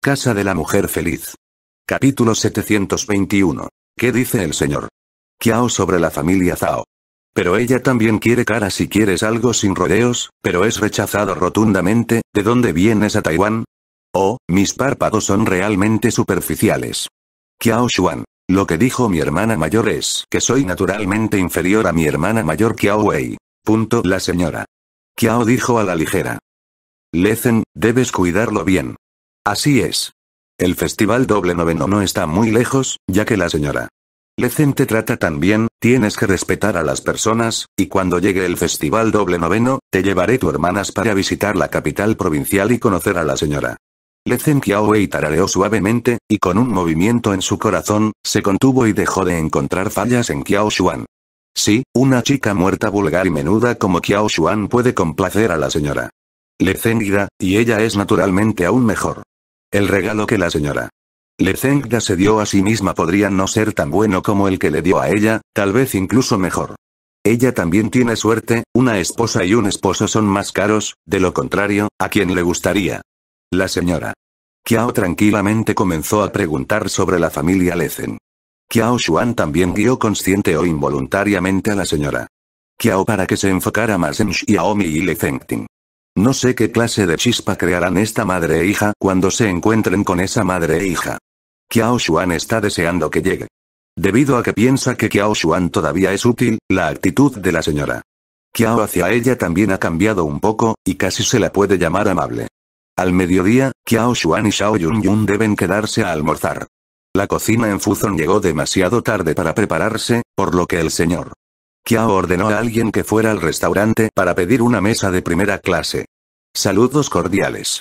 Casa de la Mujer Feliz. Capítulo 721. ¿Qué dice el Señor? Kiao sobre la familia Zhao. Pero ella también quiere cara si quieres algo sin rodeos, pero es rechazado rotundamente, ¿de dónde vienes a Taiwán? Oh, mis párpados son realmente superficiales. Kiao Xuan. Lo que dijo mi hermana mayor es que soy naturalmente inferior a mi hermana mayor Kiao Wei. Punto. La señora. Kiao dijo a la ligera. Lezen, debes cuidarlo bien. Así es. El festival doble noveno no está muy lejos, ya que la señora Zen te trata tan bien, tienes que respetar a las personas, y cuando llegue el festival doble noveno, te llevaré tu hermanas para visitar la capital provincial y conocer a la señora. Lecen Wei tarareó suavemente, y con un movimiento en su corazón, se contuvo y dejó de encontrar fallas en Kiao Xuan. Sí, una chica muerta vulgar y menuda como Kiao Xuan puede complacer a la señora. Lecen irá, y ella es naturalmente aún mejor. El regalo que la señora Lezengda se dio a sí misma podría no ser tan bueno como el que le dio a ella, tal vez incluso mejor. Ella también tiene suerte, una esposa y un esposo son más caros, de lo contrario, ¿a quién le gustaría? La señora. Kiao tranquilamente comenzó a preguntar sobre la familia Lezen. Kiao Xuan también guió consciente o involuntariamente a la señora. Kiao para que se enfocara más en Xiaomi y Lezengting. No sé qué clase de chispa crearán esta madre e hija cuando se encuentren con esa madre e hija. Kiao Xuan está deseando que llegue. Debido a que piensa que Kiao Xuan todavía es útil, la actitud de la señora Kiao hacia ella también ha cambiado un poco, y casi se la puede llamar amable. Al mediodía, Kiao Xuan y Xiao Yun Yun deben quedarse a almorzar. La cocina en Fuzon llegó demasiado tarde para prepararse, por lo que el señor Kiao ordenó a alguien que fuera al restaurante para pedir una mesa de primera clase. Saludos cordiales.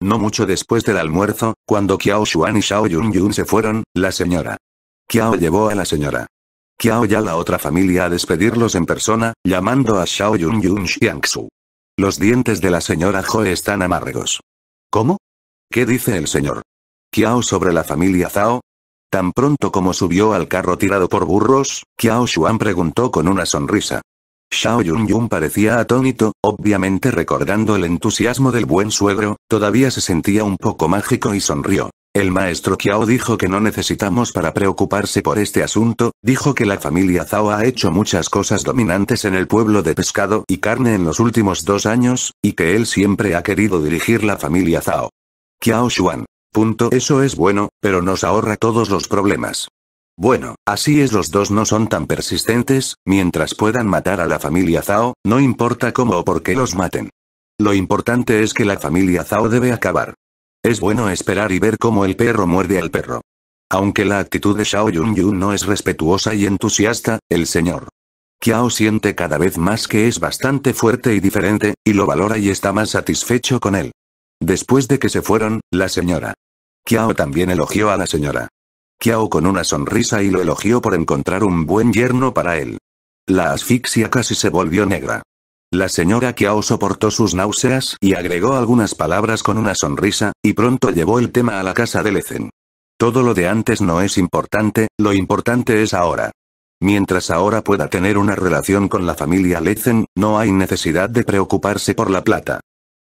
No mucho después del almuerzo, cuando Kiao Xuan y Shao Yun se fueron, la señora. Kiao llevó a la señora. Kiao y a la otra familia a despedirlos en persona, llamando a Shao Yun Yun Xiangsu. Los dientes de la señora Joe están amargos. ¿Cómo? ¿Qué dice el señor? Kiao sobre la familia Zhao, Tan pronto como subió al carro tirado por burros, Qiao Xuan preguntó con una sonrisa. Xiao Yunyun parecía atónito, obviamente recordando el entusiasmo del buen suegro, todavía se sentía un poco mágico y sonrió. El maestro Qiao dijo que no necesitamos para preocuparse por este asunto, dijo que la familia Zhao ha hecho muchas cosas dominantes en el pueblo de pescado y carne en los últimos dos años, y que él siempre ha querido dirigir la familia Zhao. Qiao Xuan, Punto. Eso es bueno, pero nos ahorra todos los problemas. Bueno, así es los dos no son tan persistentes, mientras puedan matar a la familia Zhao, no importa cómo o por qué los maten. Lo importante es que la familia Zhao debe acabar. Es bueno esperar y ver cómo el perro muerde al perro. Aunque la actitud de Xiao Yun Yun no es respetuosa y entusiasta, el señor Kiao siente cada vez más que es bastante fuerte y diferente, y lo valora y está más satisfecho con él. Después de que se fueron, la señora. Kiao también elogió a la señora. Kiao con una sonrisa y lo elogió por encontrar un buen yerno para él. La asfixia casi se volvió negra. La señora Kiao soportó sus náuseas y agregó algunas palabras con una sonrisa, y pronto llevó el tema a la casa de Lezen. Todo lo de antes no es importante, lo importante es ahora. Mientras ahora pueda tener una relación con la familia Lezen, no hay necesidad de preocuparse por la plata.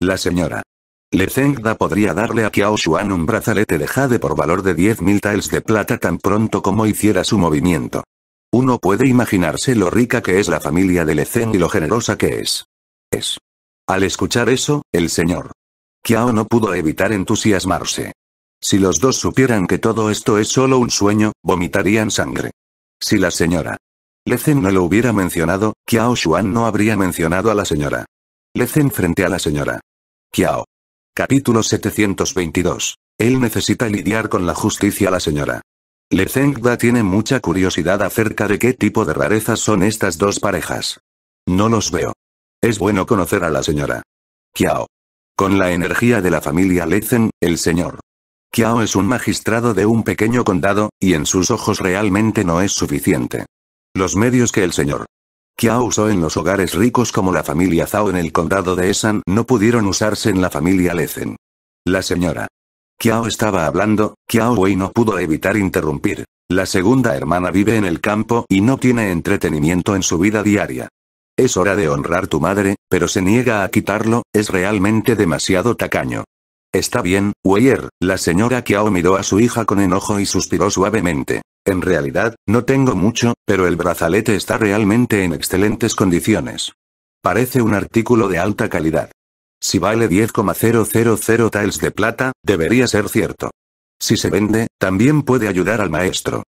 La señora. Le Zengda podría darle a Qiao Shu'an un brazalete de jade por valor de 10.000 tiles de plata tan pronto como hiciera su movimiento. Uno puede imaginarse lo rica que es la familia de Le y lo generosa que es. Es. Al escuchar eso, el señor Qiao no pudo evitar entusiasmarse. Si los dos supieran que todo esto es solo un sueño, vomitarían sangre. Si la señora Lezen no lo hubiera mencionado, Qiao Shu'an no habría mencionado a la señora Le Lezen frente a la señora Qiao. Capítulo 722. Él necesita lidiar con la justicia. a La señora Lezengda tiene mucha curiosidad acerca de qué tipo de rarezas son estas dos parejas. No los veo. Es bueno conocer a la señora Kiao. Con la energía de la familia Lezen, el señor Kiao es un magistrado de un pequeño condado, y en sus ojos realmente no es suficiente. Los medios que el señor Kiao usó en los hogares ricos como la familia Zhao en el condado de Esan no pudieron usarse en la familia Lezen. La señora. Kiao estaba hablando, Kiao Wei no pudo evitar interrumpir. La segunda hermana vive en el campo y no tiene entretenimiento en su vida diaria. Es hora de honrar tu madre, pero se niega a quitarlo, es realmente demasiado tacaño. Está bien, Weyer, la señora Kiao miró a su hija con enojo y suspiró suavemente. En realidad, no tengo mucho, pero el brazalete está realmente en excelentes condiciones. Parece un artículo de alta calidad. Si vale 10,000 tiles de plata, debería ser cierto. Si se vende, también puede ayudar al maestro.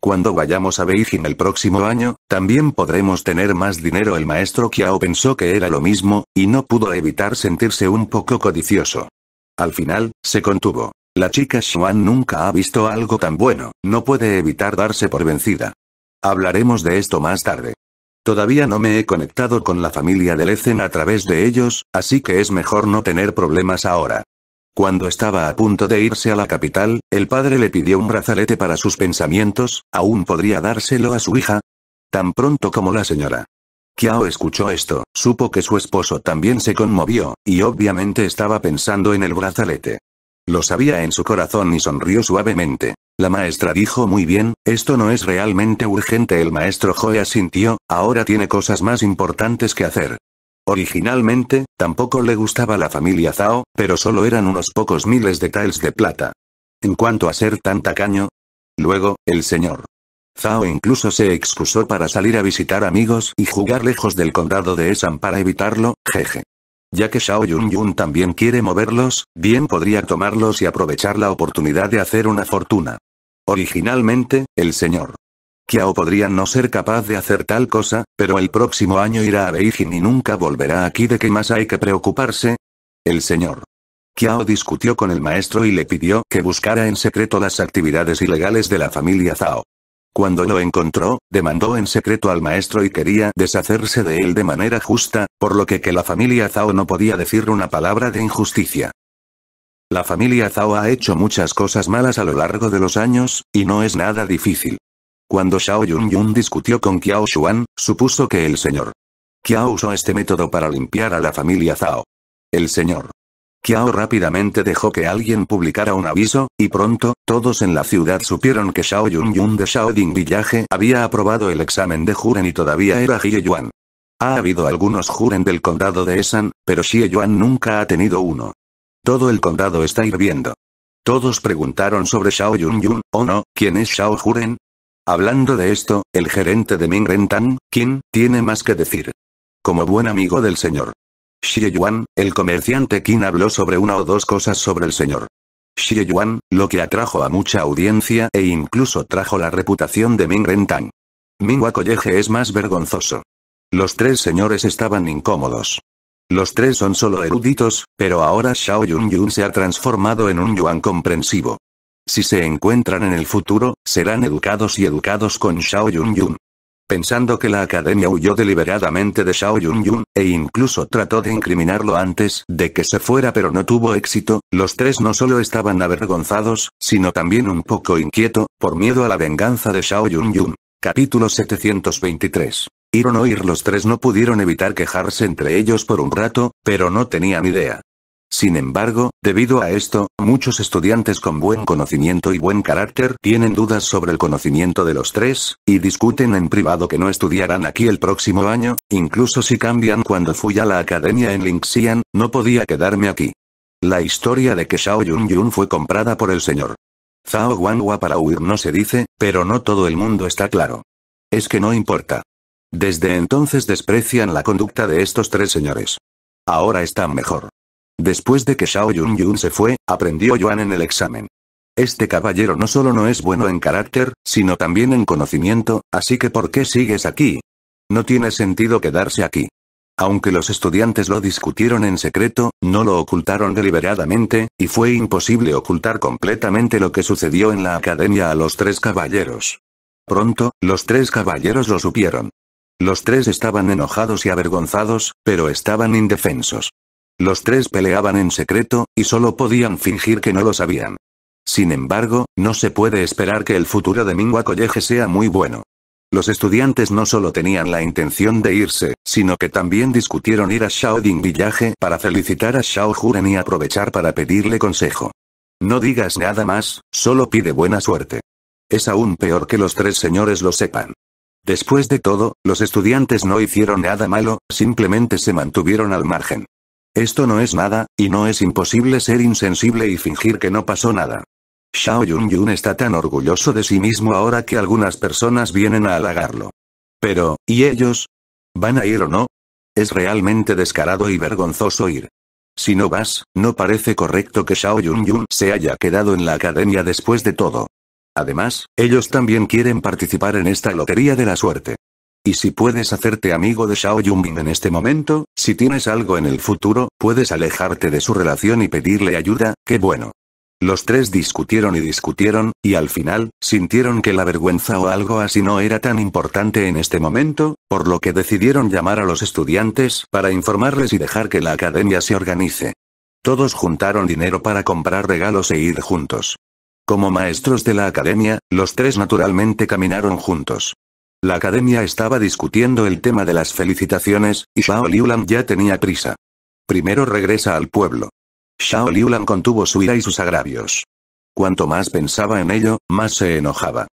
Cuando vayamos a Beijing el próximo año, también podremos tener más dinero. El maestro Kiao pensó que era lo mismo, y no pudo evitar sentirse un poco codicioso. Al final, se contuvo. La chica Xuan nunca ha visto algo tan bueno, no puede evitar darse por vencida. Hablaremos de esto más tarde. Todavía no me he conectado con la familia de Lezen a través de ellos, así que es mejor no tener problemas ahora. Cuando estaba a punto de irse a la capital, el padre le pidió un brazalete para sus pensamientos, ¿aún podría dárselo a su hija? Tan pronto como la señora Kiao escuchó esto, supo que su esposo también se conmovió, y obviamente estaba pensando en el brazalete. Lo sabía en su corazón y sonrió suavemente. La maestra dijo muy bien, esto no es realmente urgente. El maestro Joe asintió, ahora tiene cosas más importantes que hacer. Originalmente, tampoco le gustaba la familia Zhao, pero solo eran unos pocos miles de tiles de plata. En cuanto a ser tan tacaño. Luego, el señor Zhao incluso se excusó para salir a visitar amigos y jugar lejos del condado de Esan para evitarlo, jeje. Ya que Shao Yunyun también quiere moverlos, bien podría tomarlos y aprovechar la oportunidad de hacer una fortuna. Originalmente, el señor Kiao podría no ser capaz de hacer tal cosa, pero el próximo año irá a Beijing y nunca volverá aquí de qué más hay que preocuparse. El señor Kiao discutió con el maestro y le pidió que buscara en secreto las actividades ilegales de la familia Zhao. Cuando lo encontró, demandó en secreto al maestro y quería deshacerse de él de manera justa, por lo que que la familia Zhao no podía decir una palabra de injusticia. La familia Zhao ha hecho muchas cosas malas a lo largo de los años, y no es nada difícil. Cuando Xiao Yunyun discutió con Qiao Xuan, supuso que el señor Qiao usó este método para limpiar a la familia Zhao. El señor Xiao rápidamente dejó que alguien publicara un aviso, y pronto, todos en la ciudad supieron que Xiao Yunyun de Shaoding Villaje había aprobado el examen de Juren y todavía era Xie Yuan. Ha habido algunos Juren del condado de Esan, pero Xie Yuan nunca ha tenido uno. Todo el condado está hirviendo. Todos preguntaron sobre Xiao Yunyun, o no, ¿quién es Xiao Juren? Hablando de esto, el gerente de Ming Tang, Qin, tiene más que decir. Como buen amigo del señor Xie Yuan, el comerciante Qin habló sobre una o dos cosas sobre el señor. Xie Yuan, lo que atrajo a mucha audiencia e incluso trajo la reputación de Ming Rentang. Ming Wakoyeje es más vergonzoso. Los tres señores estaban incómodos. Los tres son solo eruditos, pero ahora Xiao Yun Yun se ha transformado en un Yuan comprensivo. Si se encuentran en el futuro, serán educados y educados con Xiao Yun Yun. Pensando que la academia huyó deliberadamente de Shao Yun e incluso trató de incriminarlo antes de que se fuera pero no tuvo éxito, los tres no solo estaban avergonzados, sino también un poco inquieto, por miedo a la venganza de Shao Yun Capítulo 723. Ir o ir los tres no pudieron evitar quejarse entre ellos por un rato, pero no tenían idea. Sin embargo, debido a esto, muchos estudiantes con buen conocimiento y buen carácter tienen dudas sobre el conocimiento de los tres, y discuten en privado que no estudiarán aquí el próximo año, incluso si cambian cuando fui a la academia en Lingxian, no podía quedarme aquí. La historia de que Shao Yun fue comprada por el señor Zhao Guanghua para huir no se dice, pero no todo el mundo está claro. Es que no importa. Desde entonces desprecian la conducta de estos tres señores. Ahora están mejor. Después de que Shao Yun Yun se fue, aprendió Yuan en el examen. Este caballero no solo no es bueno en carácter, sino también en conocimiento, así que ¿por qué sigues aquí? No tiene sentido quedarse aquí. Aunque los estudiantes lo discutieron en secreto, no lo ocultaron deliberadamente, y fue imposible ocultar completamente lo que sucedió en la academia a los tres caballeros. Pronto, los tres caballeros lo supieron. Los tres estaban enojados y avergonzados, pero estaban indefensos. Los tres peleaban en secreto, y solo podían fingir que no lo sabían. Sin embargo, no se puede esperar que el futuro de Mingua College sea muy bueno. Los estudiantes no solo tenían la intención de irse, sino que también discutieron ir a Shaoding Village para felicitar a Shao Huren y aprovechar para pedirle consejo. No digas nada más, solo pide buena suerte. Es aún peor que los tres señores lo sepan. Después de todo, los estudiantes no hicieron nada malo, simplemente se mantuvieron al margen. Esto no es nada, y no es imposible ser insensible y fingir que no pasó nada. Xiao Yun está tan orgulloso de sí mismo ahora que algunas personas vienen a halagarlo. Pero, ¿y ellos? ¿Van a ir o no? Es realmente descarado y vergonzoso ir. Si no vas, no parece correcto que Xiao Yunyun se haya quedado en la academia después de todo. Además, ellos también quieren participar en esta lotería de la suerte. Y si puedes hacerte amigo de Xiao Yunbin en este momento, si tienes algo en el futuro, puedes alejarte de su relación y pedirle ayuda, qué bueno. Los tres discutieron y discutieron, y al final, sintieron que la vergüenza o algo así no era tan importante en este momento, por lo que decidieron llamar a los estudiantes para informarles y dejar que la academia se organice. Todos juntaron dinero para comprar regalos e ir juntos. Como maestros de la academia, los tres naturalmente caminaron juntos. La academia estaba discutiendo el tema de las felicitaciones, y Shao Liulan ya tenía prisa. Primero regresa al pueblo. Shao Liulan contuvo su ira y sus agravios. Cuanto más pensaba en ello, más se enojaba.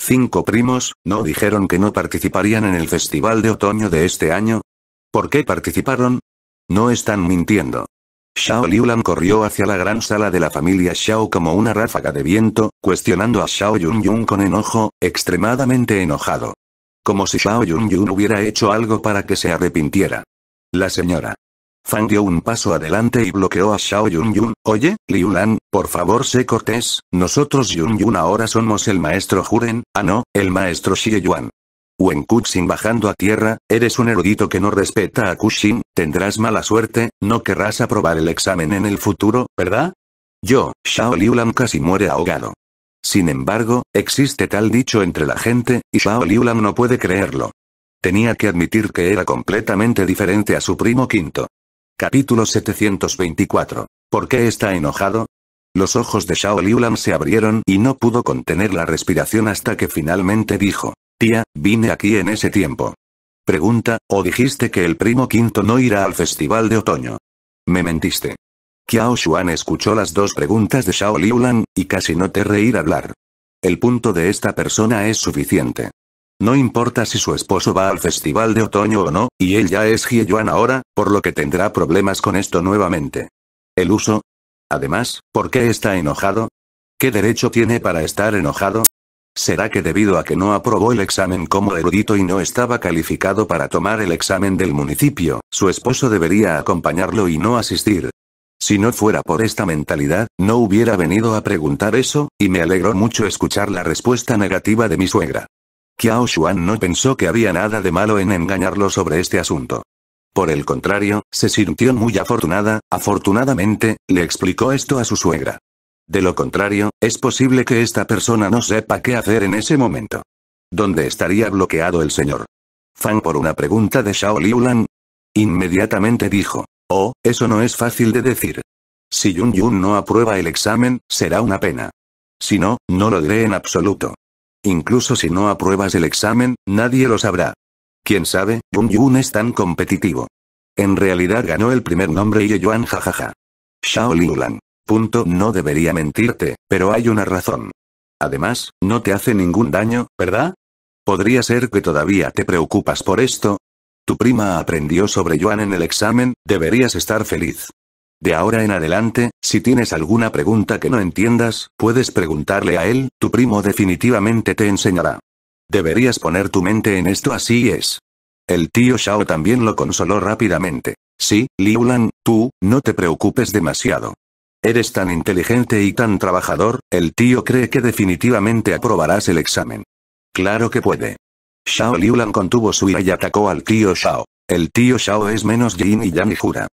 Cinco primos, ¿no dijeron que no participarían en el festival de otoño de este año? ¿Por qué participaron? No están mintiendo. Shao Liulan corrió hacia la gran sala de la familia Shao como una ráfaga de viento, cuestionando a Shao Yun Yun con enojo, extremadamente enojado. Como si Shao Yunyun hubiera hecho algo para que se arrepintiera. La señora. Fang dio un paso adelante y bloqueó a Shao Yun Oye, Liu Lan, por favor sé cortés, nosotros Yunyun Yun ahora somos el maestro Juren, ah no, el maestro Xie Yuan. Wen Kuxin bajando a tierra, eres un erudito que no respeta a Kuxin, tendrás mala suerte, no querrás aprobar el examen en el futuro, ¿verdad? Yo, Xiao Liulan casi muere ahogado. Sin embargo, existe tal dicho entre la gente, y Shao no puede creerlo. Tenía que admitir que era completamente diferente a su primo quinto. Capítulo 724. ¿Por qué está enojado? Los ojos de Shao se abrieron y no pudo contener la respiración hasta que finalmente dijo, Tía, vine aquí en ese tiempo. Pregunta, ¿o dijiste que el primo quinto no irá al festival de otoño? Me mentiste. Qiao Xuan escuchó las dos preguntas de Shao Liulan, y casi no te reír hablar. El punto de esta persona es suficiente. No importa si su esposo va al festival de otoño o no, y él ya es Yuan ahora, por lo que tendrá problemas con esto nuevamente. El uso. Además, ¿por qué está enojado? ¿Qué derecho tiene para estar enojado? ¿Será que debido a que no aprobó el examen como erudito y no estaba calificado para tomar el examen del municipio, su esposo debería acompañarlo y no asistir, si no fuera por esta mentalidad, no hubiera venido a preguntar eso, y me alegró mucho escuchar la respuesta negativa de mi suegra. Kiao Xuan no pensó que había nada de malo en engañarlo sobre este asunto. Por el contrario, se sintió muy afortunada, afortunadamente, le explicó esto a su suegra. De lo contrario, es posible que esta persona no sepa qué hacer en ese momento. ¿Dónde estaría bloqueado el señor? Fan por una pregunta de Shao Liulan. Inmediatamente dijo. Oh, eso no es fácil de decir. Si Yun Yun no aprueba el examen, será una pena. Si no, no lo diré en absoluto. Incluso si no apruebas el examen, nadie lo sabrá. Quién sabe, Yun Yun es tan competitivo. En realidad ganó el primer nombre y Yuan jajaja. Shao Punto no debería mentirte, pero hay una razón. Además, no te hace ningún daño, ¿verdad? Podría ser que todavía te preocupas por esto, tu prima aprendió sobre Yuan en el examen, deberías estar feliz. De ahora en adelante, si tienes alguna pregunta que no entiendas, puedes preguntarle a él, tu primo definitivamente te enseñará. Deberías poner tu mente en esto así es. El tío Shao también lo consoló rápidamente. Sí, Liulan, tú, no te preocupes demasiado. Eres tan inteligente y tan trabajador, el tío cree que definitivamente aprobarás el examen. Claro que puede. Shao Liulan contuvo su ira y atacó al tío Shao. El tío Shao es menos Jin y ya jura.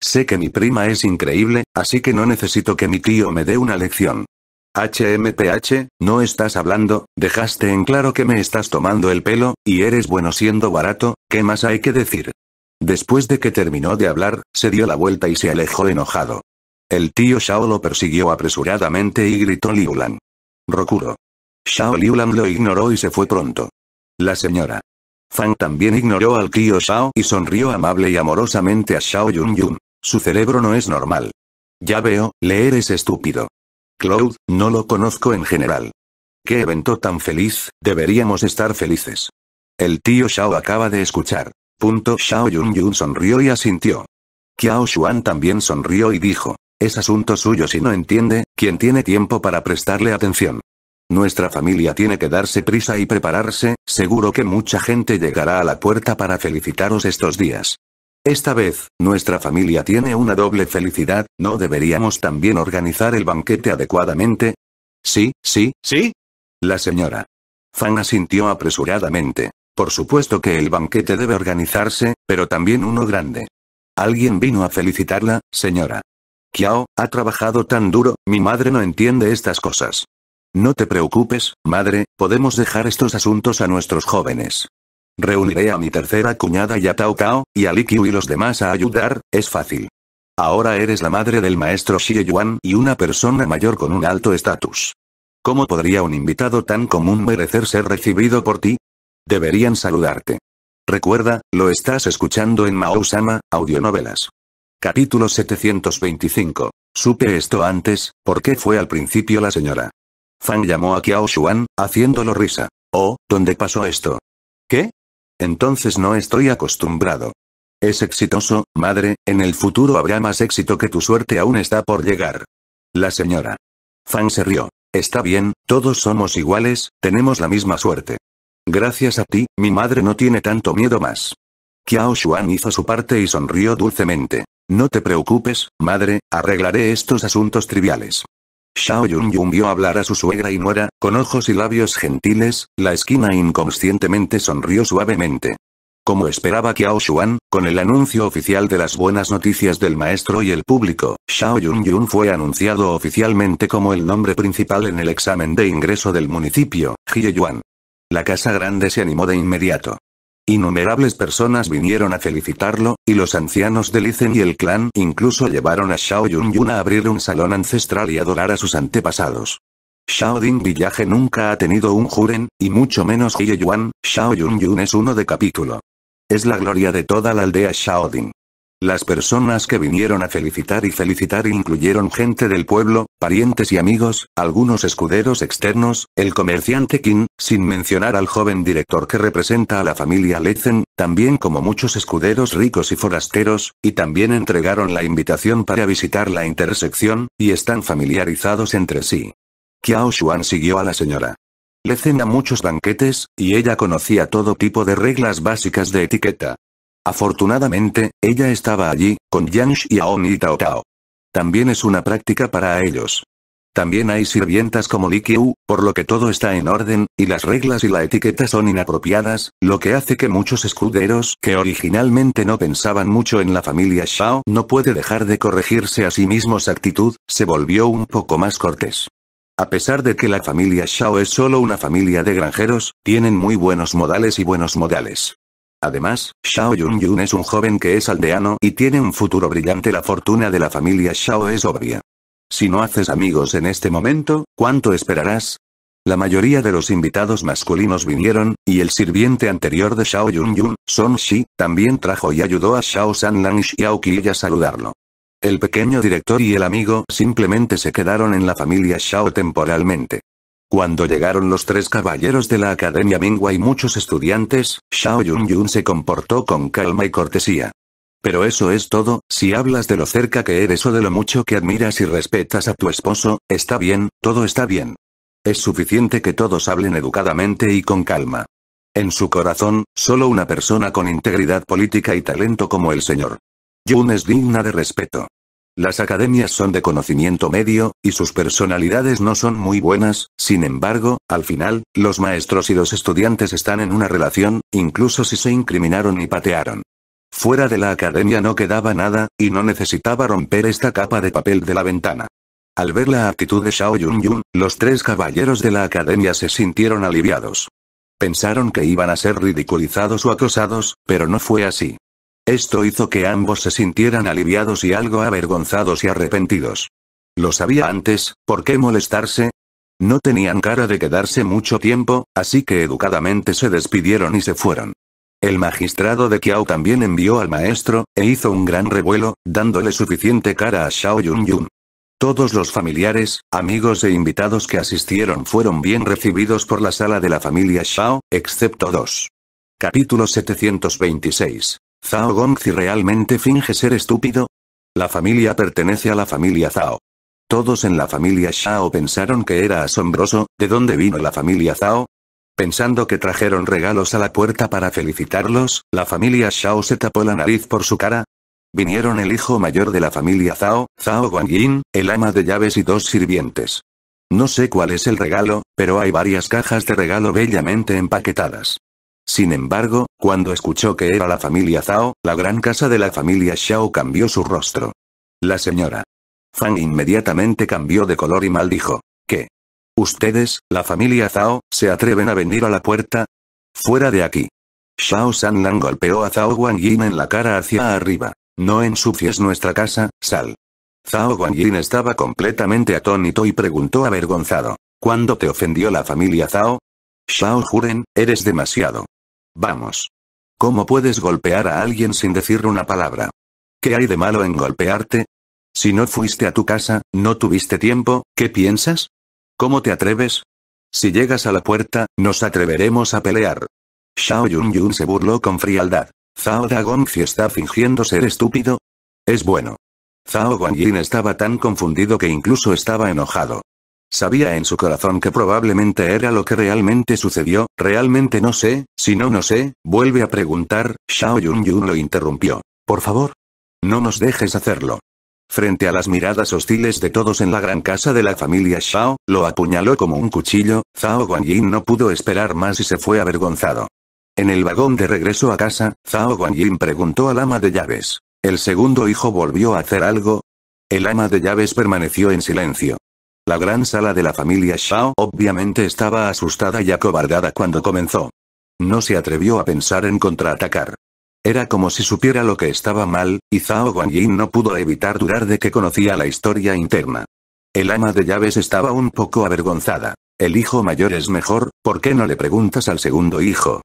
Sé que mi prima es increíble, así que no necesito que mi tío me dé una lección. HMPH, no estás hablando, dejaste en claro que me estás tomando el pelo, y eres bueno siendo barato, ¿qué más hay que decir? Después de que terminó de hablar, se dio la vuelta y se alejó enojado. El tío Shao lo persiguió apresuradamente y gritó Liulan. Rokuro. Shao Liulan lo ignoró y se fue pronto. La señora. Fang también ignoró al tío Shao y sonrió amable y amorosamente a Shao Yun Yun. Su cerebro no es normal. Ya veo, le eres estúpido. Cloud, no lo conozco en general. ¿Qué evento tan feliz? Deberíamos estar felices. El tío Shao acaba de escuchar. Punto Shao Yun Yun sonrió y asintió. Kiao Xuan también sonrió y dijo. Es asunto suyo si no entiende, quien tiene tiempo para prestarle atención. Nuestra familia tiene que darse prisa y prepararse, seguro que mucha gente llegará a la puerta para felicitaros estos días. Esta vez, nuestra familia tiene una doble felicidad, ¿no deberíamos también organizar el banquete adecuadamente? Sí, sí, sí. La señora. Fan asintió apresuradamente. Por supuesto que el banquete debe organizarse, pero también uno grande. Alguien vino a felicitarla, señora. Kiao, ha trabajado tan duro, mi madre no entiende estas cosas. No te preocupes, madre, podemos dejar estos asuntos a nuestros jóvenes. Reuniré a mi tercera cuñada y a Tao y a Likiu y los demás a ayudar, es fácil. Ahora eres la madre del maestro Xie Yuan y una persona mayor con un alto estatus. ¿Cómo podría un invitado tan común merecer ser recibido por ti? Deberían saludarte. Recuerda, lo estás escuchando en Sama, Audionovelas. Capítulo 725. Supe esto antes, ¿por qué fue al principio la señora? Fang llamó a Qiao Shu'an, haciéndolo risa. Oh, ¿dónde pasó esto? ¿Qué? Entonces no estoy acostumbrado. Es exitoso, madre, en el futuro habrá más éxito que tu suerte aún está por llegar. La señora. Fang se rió. Está bien, todos somos iguales, tenemos la misma suerte. Gracias a ti, mi madre no tiene tanto miedo más. Qiao Shu'an hizo su parte y sonrió dulcemente. No te preocupes, madre, arreglaré estos asuntos triviales. Xiao Yunyun vio hablar a su suegra y nuera, con ojos y labios gentiles, la esquina inconscientemente sonrió suavemente. Como esperaba Kiao Xuan, con el anuncio oficial de las buenas noticias del maestro y el público, Xiao Yunyun fue anunciado oficialmente como el nombre principal en el examen de ingreso del municipio, Yuan. La casa grande se animó de inmediato. Innumerables personas vinieron a felicitarlo, y los ancianos de Licen y el clan incluso llevaron a Shao Yun a abrir un salón ancestral y adorar a sus antepasados. Shaoding Villaje nunca ha tenido un Juren, y mucho menos Yuan, Shao Yun Yun es uno de capítulo. Es la gloria de toda la aldea Shaoding. Las personas que vinieron a felicitar y felicitar incluyeron gente del pueblo, parientes y amigos, algunos escuderos externos, el comerciante King, sin mencionar al joven director que representa a la familia Lezen, también como muchos escuderos ricos y forasteros, y también entregaron la invitación para visitar la intersección, y están familiarizados entre sí. Kiao Xuan siguió a la señora. Lezen a muchos banquetes, y ella conocía todo tipo de reglas básicas de etiqueta. Afortunadamente, ella estaba allí, con Yang Aon y Tao Tao. También es una práctica para ellos. También hay sirvientas como Li Qiu, por lo que todo está en orden, y las reglas y la etiqueta son inapropiadas, lo que hace que muchos escuderos que originalmente no pensaban mucho en la familia Shao no puede dejar de corregirse a sí mismos actitud, se volvió un poco más cortés. A pesar de que la familia Shao es solo una familia de granjeros, tienen muy buenos modales y buenos modales. Además, Xiao Yunyun es un joven que es aldeano y tiene un futuro brillante. La fortuna de la familia Xiao es obvia. Si no haces amigos en este momento, ¿cuánto esperarás? La mayoría de los invitados masculinos vinieron, y el sirviente anterior de Xiao Yun Song Shi, también trajo y ayudó a Xiao Sanlang y a saludarlo. El pequeño director y el amigo simplemente se quedaron en la familia Xiao temporalmente. Cuando llegaron los tres caballeros de la Academia Mingua y muchos estudiantes, Xiao Yun se comportó con calma y cortesía. Pero eso es todo, si hablas de lo cerca que eres o de lo mucho que admiras y respetas a tu esposo, está bien, todo está bien. Es suficiente que todos hablen educadamente y con calma. En su corazón, solo una persona con integridad política y talento como el señor Yun es digna de respeto. Las academias son de conocimiento medio, y sus personalidades no son muy buenas, sin embargo, al final, los maestros y los estudiantes están en una relación, incluso si se incriminaron y patearon. Fuera de la academia no quedaba nada, y no necesitaba romper esta capa de papel de la ventana. Al ver la actitud de Shao Yun los tres caballeros de la academia se sintieron aliviados. Pensaron que iban a ser ridiculizados o acosados, pero no fue así. Esto hizo que ambos se sintieran aliviados y algo avergonzados y arrepentidos. Lo sabía antes, ¿por qué molestarse? No tenían cara de quedarse mucho tiempo, así que educadamente se despidieron y se fueron. El magistrado de Kiao también envió al maestro, e hizo un gran revuelo, dándole suficiente cara a Xiao Yun Yun. Todos los familiares, amigos e invitados que asistieron fueron bien recibidos por la sala de la familia Xiao, excepto dos. Capítulo 726 Zhao Gongzi realmente finge ser estúpido? La familia pertenece a la familia Zhao. Todos en la familia Shao pensaron que era asombroso, ¿de dónde vino la familia Zhao? Pensando que trajeron regalos a la puerta para felicitarlos, la familia Shao se tapó la nariz por su cara. Vinieron el hijo mayor de la familia Zhao, Zhao Guangyin, el ama de llaves y dos sirvientes. No sé cuál es el regalo, pero hay varias cajas de regalo bellamente empaquetadas. Sin embargo, cuando escuchó que era la familia Zhao, la gran casa de la familia Xiao cambió su rostro. La señora. Fang inmediatamente cambió de color y maldijo. ¿Qué? ¿Ustedes, la familia Zhao, se atreven a venir a la puerta? Fuera de aquí. Xiao Sanlan golpeó a Zhao Guangyin en la cara hacia arriba. No ensucies nuestra casa, sal. Zhao Guangyin estaba completamente atónito y preguntó avergonzado. ¿Cuándo te ofendió la familia Zhao? Shao Juren, eres demasiado. Vamos. ¿Cómo puedes golpear a alguien sin decir una palabra? ¿Qué hay de malo en golpearte? Si no fuiste a tu casa, no tuviste tiempo, ¿qué piensas? ¿Cómo te atreves? Si llegas a la puerta, nos atreveremos a pelear. Shao Yunyun se burló con frialdad. Zhao Dagongzi está fingiendo ser estúpido. Es bueno. Zhao Yin estaba tan confundido que incluso estaba enojado. Sabía en su corazón que probablemente era lo que realmente sucedió, realmente no sé, si no no sé, vuelve a preguntar, Xiao Yunyun lo interrumpió. Por favor. No nos dejes hacerlo. Frente a las miradas hostiles de todos en la gran casa de la familia Xiao, lo apuñaló como un cuchillo, Zhao yin no pudo esperar más y se fue avergonzado. En el vagón de regreso a casa, Zhao yin preguntó al ama de llaves. ¿El segundo hijo volvió a hacer algo? El ama de llaves permaneció en silencio. La gran sala de la familia Shao obviamente estaba asustada y acobardada cuando comenzó. No se atrevió a pensar en contraatacar. Era como si supiera lo que estaba mal, y Zhao Yin no pudo evitar durar de que conocía la historia interna. El ama de llaves estaba un poco avergonzada. El hijo mayor es mejor, ¿por qué no le preguntas al segundo hijo?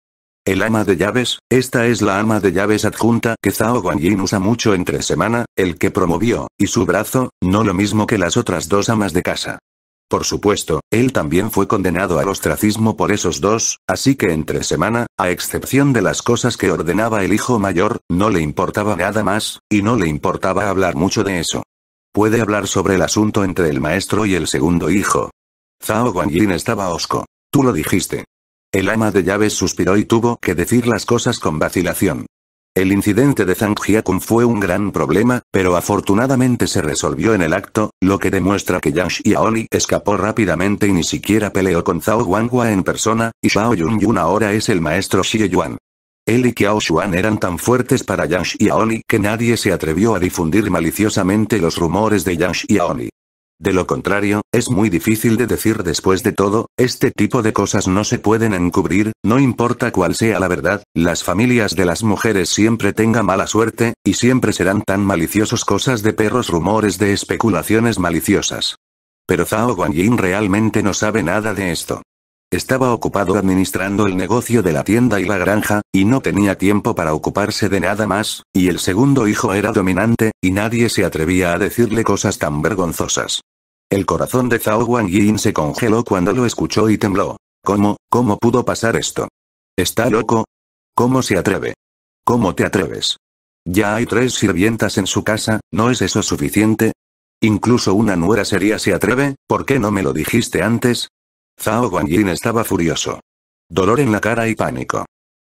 El ama de llaves, esta es la ama de llaves adjunta que Zhao Yin usa mucho entre semana, el que promovió, y su brazo, no lo mismo que las otras dos amas de casa. Por supuesto, él también fue condenado al ostracismo por esos dos, así que entre semana, a excepción de las cosas que ordenaba el hijo mayor, no le importaba nada más, y no le importaba hablar mucho de eso. Puede hablar sobre el asunto entre el maestro y el segundo hijo. Zhao Yin estaba osco. Tú lo dijiste. El ama de llaves suspiró y tuvo que decir las cosas con vacilación. El incidente de Zhang Jiakun fue un gran problema, pero afortunadamente se resolvió en el acto, lo que demuestra que Yang Xiaoli escapó rápidamente y ni siquiera peleó con Zhao Guanghua en persona, y Zhao Yunyun ahora es el maestro Xie Yuan. Él y Qiao Xuan eran tan fuertes para Yang Xiaoli que nadie se atrevió a difundir maliciosamente los rumores de Yang Xiaoli. De lo contrario, es muy difícil de decir después de todo, este tipo de cosas no se pueden encubrir, no importa cuál sea la verdad, las familias de las mujeres siempre tengan mala suerte, y siempre serán tan maliciosos cosas de perros rumores de especulaciones maliciosas. Pero Zhao Guanyin realmente no sabe nada de esto. Estaba ocupado administrando el negocio de la tienda y la granja, y no tenía tiempo para ocuparse de nada más, y el segundo hijo era dominante, y nadie se atrevía a decirle cosas tan vergonzosas. El corazón de Zhao Yin se congeló cuando lo escuchó y tembló. ¿Cómo, cómo pudo pasar esto? ¿Está loco? ¿Cómo se atreve? ¿Cómo te atreves? Ya hay tres sirvientas en su casa, ¿no es eso suficiente? Incluso una nuera sería se atreve, ¿por qué no me lo dijiste antes? Zhao yin estaba furioso. Dolor en la cara y pánico.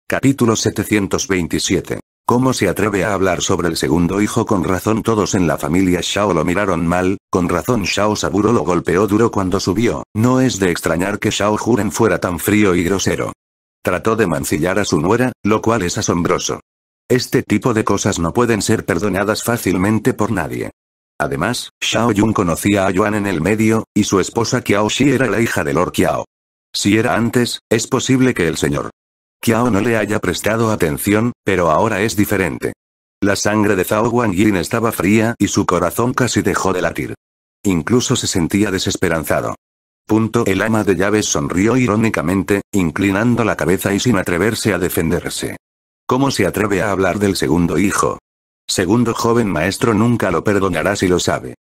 Capítulo 727. ¿Cómo se atreve a hablar sobre el segundo hijo? Con razón todos en la familia Shao lo miraron mal, con razón Shao Saburo lo golpeó duro cuando subió, no es de extrañar que Shao Juren fuera tan frío y grosero. Trató de mancillar a su nuera, lo cual es asombroso. Este tipo de cosas no pueden ser perdonadas fácilmente por nadie. Además, Shao Yun conocía a Yuan en el medio, y su esposa Kiao Xi era la hija de Lord Kiao. Si era antes, es posible que el señor Kiao no le haya prestado atención, pero ahora es diferente. La sangre de Zhao Yin estaba fría y su corazón casi dejó de latir. Incluso se sentía desesperanzado. Punto. El ama de llaves sonrió irónicamente, inclinando la cabeza y sin atreverse a defenderse. ¿Cómo se atreve a hablar del segundo hijo? Segundo joven maestro nunca lo perdonará si lo sabe.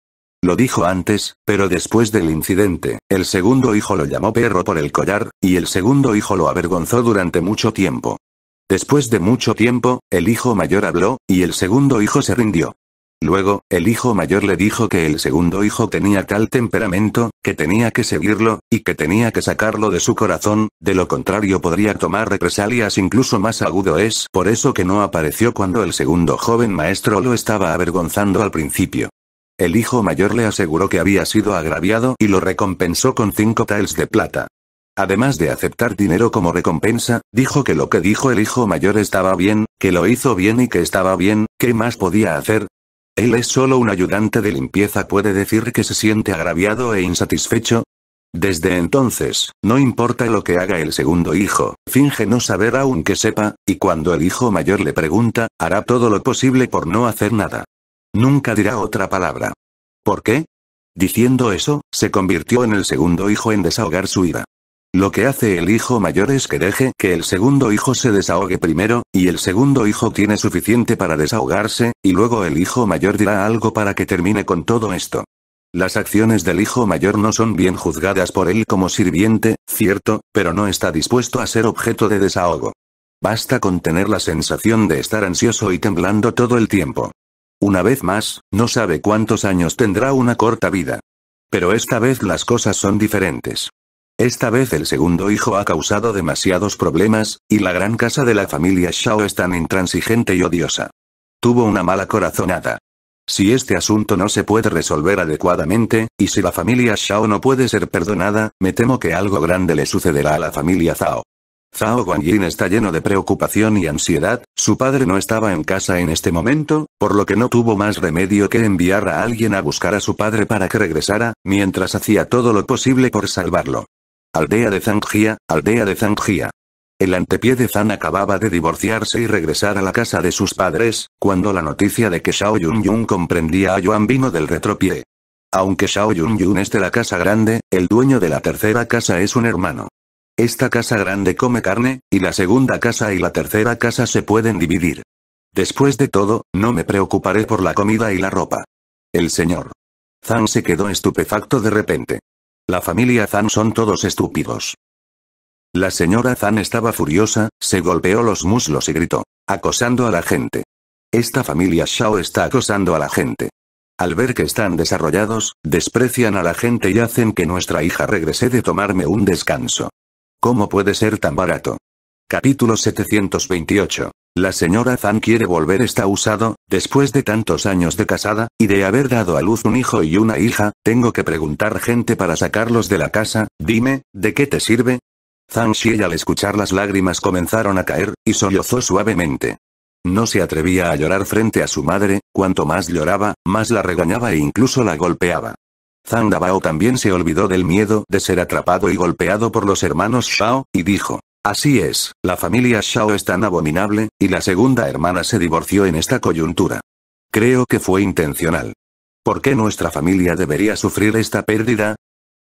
Lo dijo antes, pero después del incidente, el segundo hijo lo llamó perro por el collar, y el segundo hijo lo avergonzó durante mucho tiempo. Después de mucho tiempo, el hijo mayor habló, y el segundo hijo se rindió. Luego, el hijo mayor le dijo que el segundo hijo tenía tal temperamento, que tenía que seguirlo, y que tenía que sacarlo de su corazón, de lo contrario podría tomar represalias incluso más agudo es por eso que no apareció cuando el segundo joven maestro lo estaba avergonzando al principio. El hijo mayor le aseguró que había sido agraviado y lo recompensó con cinco taels de plata. Además de aceptar dinero como recompensa, dijo que lo que dijo el hijo mayor estaba bien, que lo hizo bien y que estaba bien, ¿qué más podía hacer? Él es solo un ayudante de limpieza, puede decir que se siente agraviado e insatisfecho. Desde entonces, no importa lo que haga el segundo hijo, finge no saber aunque sepa, y cuando el hijo mayor le pregunta, hará todo lo posible por no hacer nada. Nunca dirá otra palabra. ¿Por qué? Diciendo eso, se convirtió en el segundo hijo en desahogar su ira. Lo que hace el hijo mayor es que deje que el segundo hijo se desahogue primero, y el segundo hijo tiene suficiente para desahogarse, y luego el hijo mayor dirá algo para que termine con todo esto. Las acciones del hijo mayor no son bien juzgadas por él como sirviente, cierto, pero no está dispuesto a ser objeto de desahogo. Basta con tener la sensación de estar ansioso y temblando todo el tiempo. Una vez más, no sabe cuántos años tendrá una corta vida. Pero esta vez las cosas son diferentes. Esta vez el segundo hijo ha causado demasiados problemas, y la gran casa de la familia Shao es tan intransigente y odiosa. Tuvo una mala corazonada. Si este asunto no se puede resolver adecuadamente, y si la familia Shao no puede ser perdonada, me temo que algo grande le sucederá a la familia Zhao. Zhao Yin está lleno de preocupación y ansiedad, su padre no estaba en casa en este momento, por lo que no tuvo más remedio que enviar a alguien a buscar a su padre para que regresara, mientras hacía todo lo posible por salvarlo. Aldea de Zhangjia, aldea de Zhangjia. El antepié de Zhang acababa de divorciarse y regresar a la casa de sus padres, cuando la noticia de que Shao Yun comprendía a Yuan vino del retropié. Aunque Shao Yun esté es la casa grande, el dueño de la tercera casa es un hermano. Esta casa grande come carne, y la segunda casa y la tercera casa se pueden dividir. Después de todo, no me preocuparé por la comida y la ropa. El señor. Zan se quedó estupefacto de repente. La familia Zan son todos estúpidos. La señora Zan estaba furiosa, se golpeó los muslos y gritó, acosando a la gente. Esta familia Shao está acosando a la gente. Al ver que están desarrollados, desprecian a la gente y hacen que nuestra hija regrese de tomarme un descanso. ¿Cómo puede ser tan barato? Capítulo 728. La señora Zhang quiere volver está usado, después de tantos años de casada, y de haber dado a luz un hijo y una hija, tengo que preguntar gente para sacarlos de la casa, dime, ¿de qué te sirve? Zhang Xie al escuchar las lágrimas comenzaron a caer, y sollozó suavemente. No se atrevía a llorar frente a su madre, cuanto más lloraba, más la regañaba e incluso la golpeaba. Zandabao también se olvidó del miedo de ser atrapado y golpeado por los hermanos Shao, y dijo. Así es, la familia Shao es tan abominable, y la segunda hermana se divorció en esta coyuntura. Creo que fue intencional. ¿Por qué nuestra familia debería sufrir esta pérdida?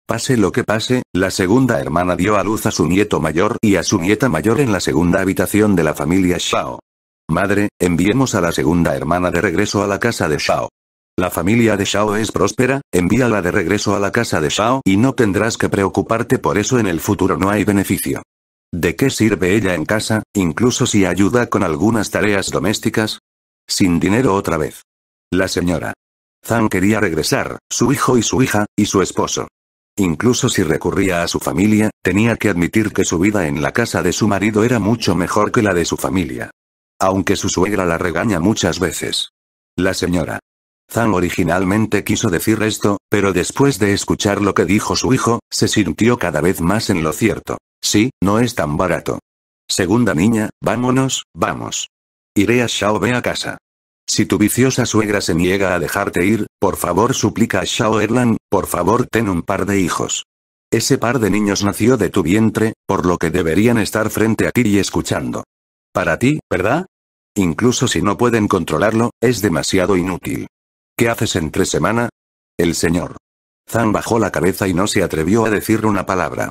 Pase lo que pase, la segunda hermana dio a luz a su nieto mayor y a su nieta mayor en la segunda habitación de la familia Shao. Madre, enviemos a la segunda hermana de regreso a la casa de Shao. La familia de Shao es próspera, envíala de regreso a la casa de Shao y no tendrás que preocuparte por eso en el futuro no hay beneficio. ¿De qué sirve ella en casa, incluso si ayuda con algunas tareas domésticas? Sin dinero otra vez. La señora. Zhang quería regresar, su hijo y su hija, y su esposo. Incluso si recurría a su familia, tenía que admitir que su vida en la casa de su marido era mucho mejor que la de su familia. Aunque su suegra la regaña muchas veces. La señora. Zhang originalmente quiso decir esto, pero después de escuchar lo que dijo su hijo, se sintió cada vez más en lo cierto. Sí, no es tan barato. Segunda niña, vámonos, vamos. Iré a ve a casa. Si tu viciosa suegra se niega a dejarte ir, por favor suplica a Xiao Erlan, por favor ten un par de hijos. Ese par de niños nació de tu vientre, por lo que deberían estar frente a ti y escuchando. Para ti, ¿verdad? Incluso si no pueden controlarlo, es demasiado inútil. ¿Qué haces entre semana? El señor. Zan bajó la cabeza y no se atrevió a decir una palabra.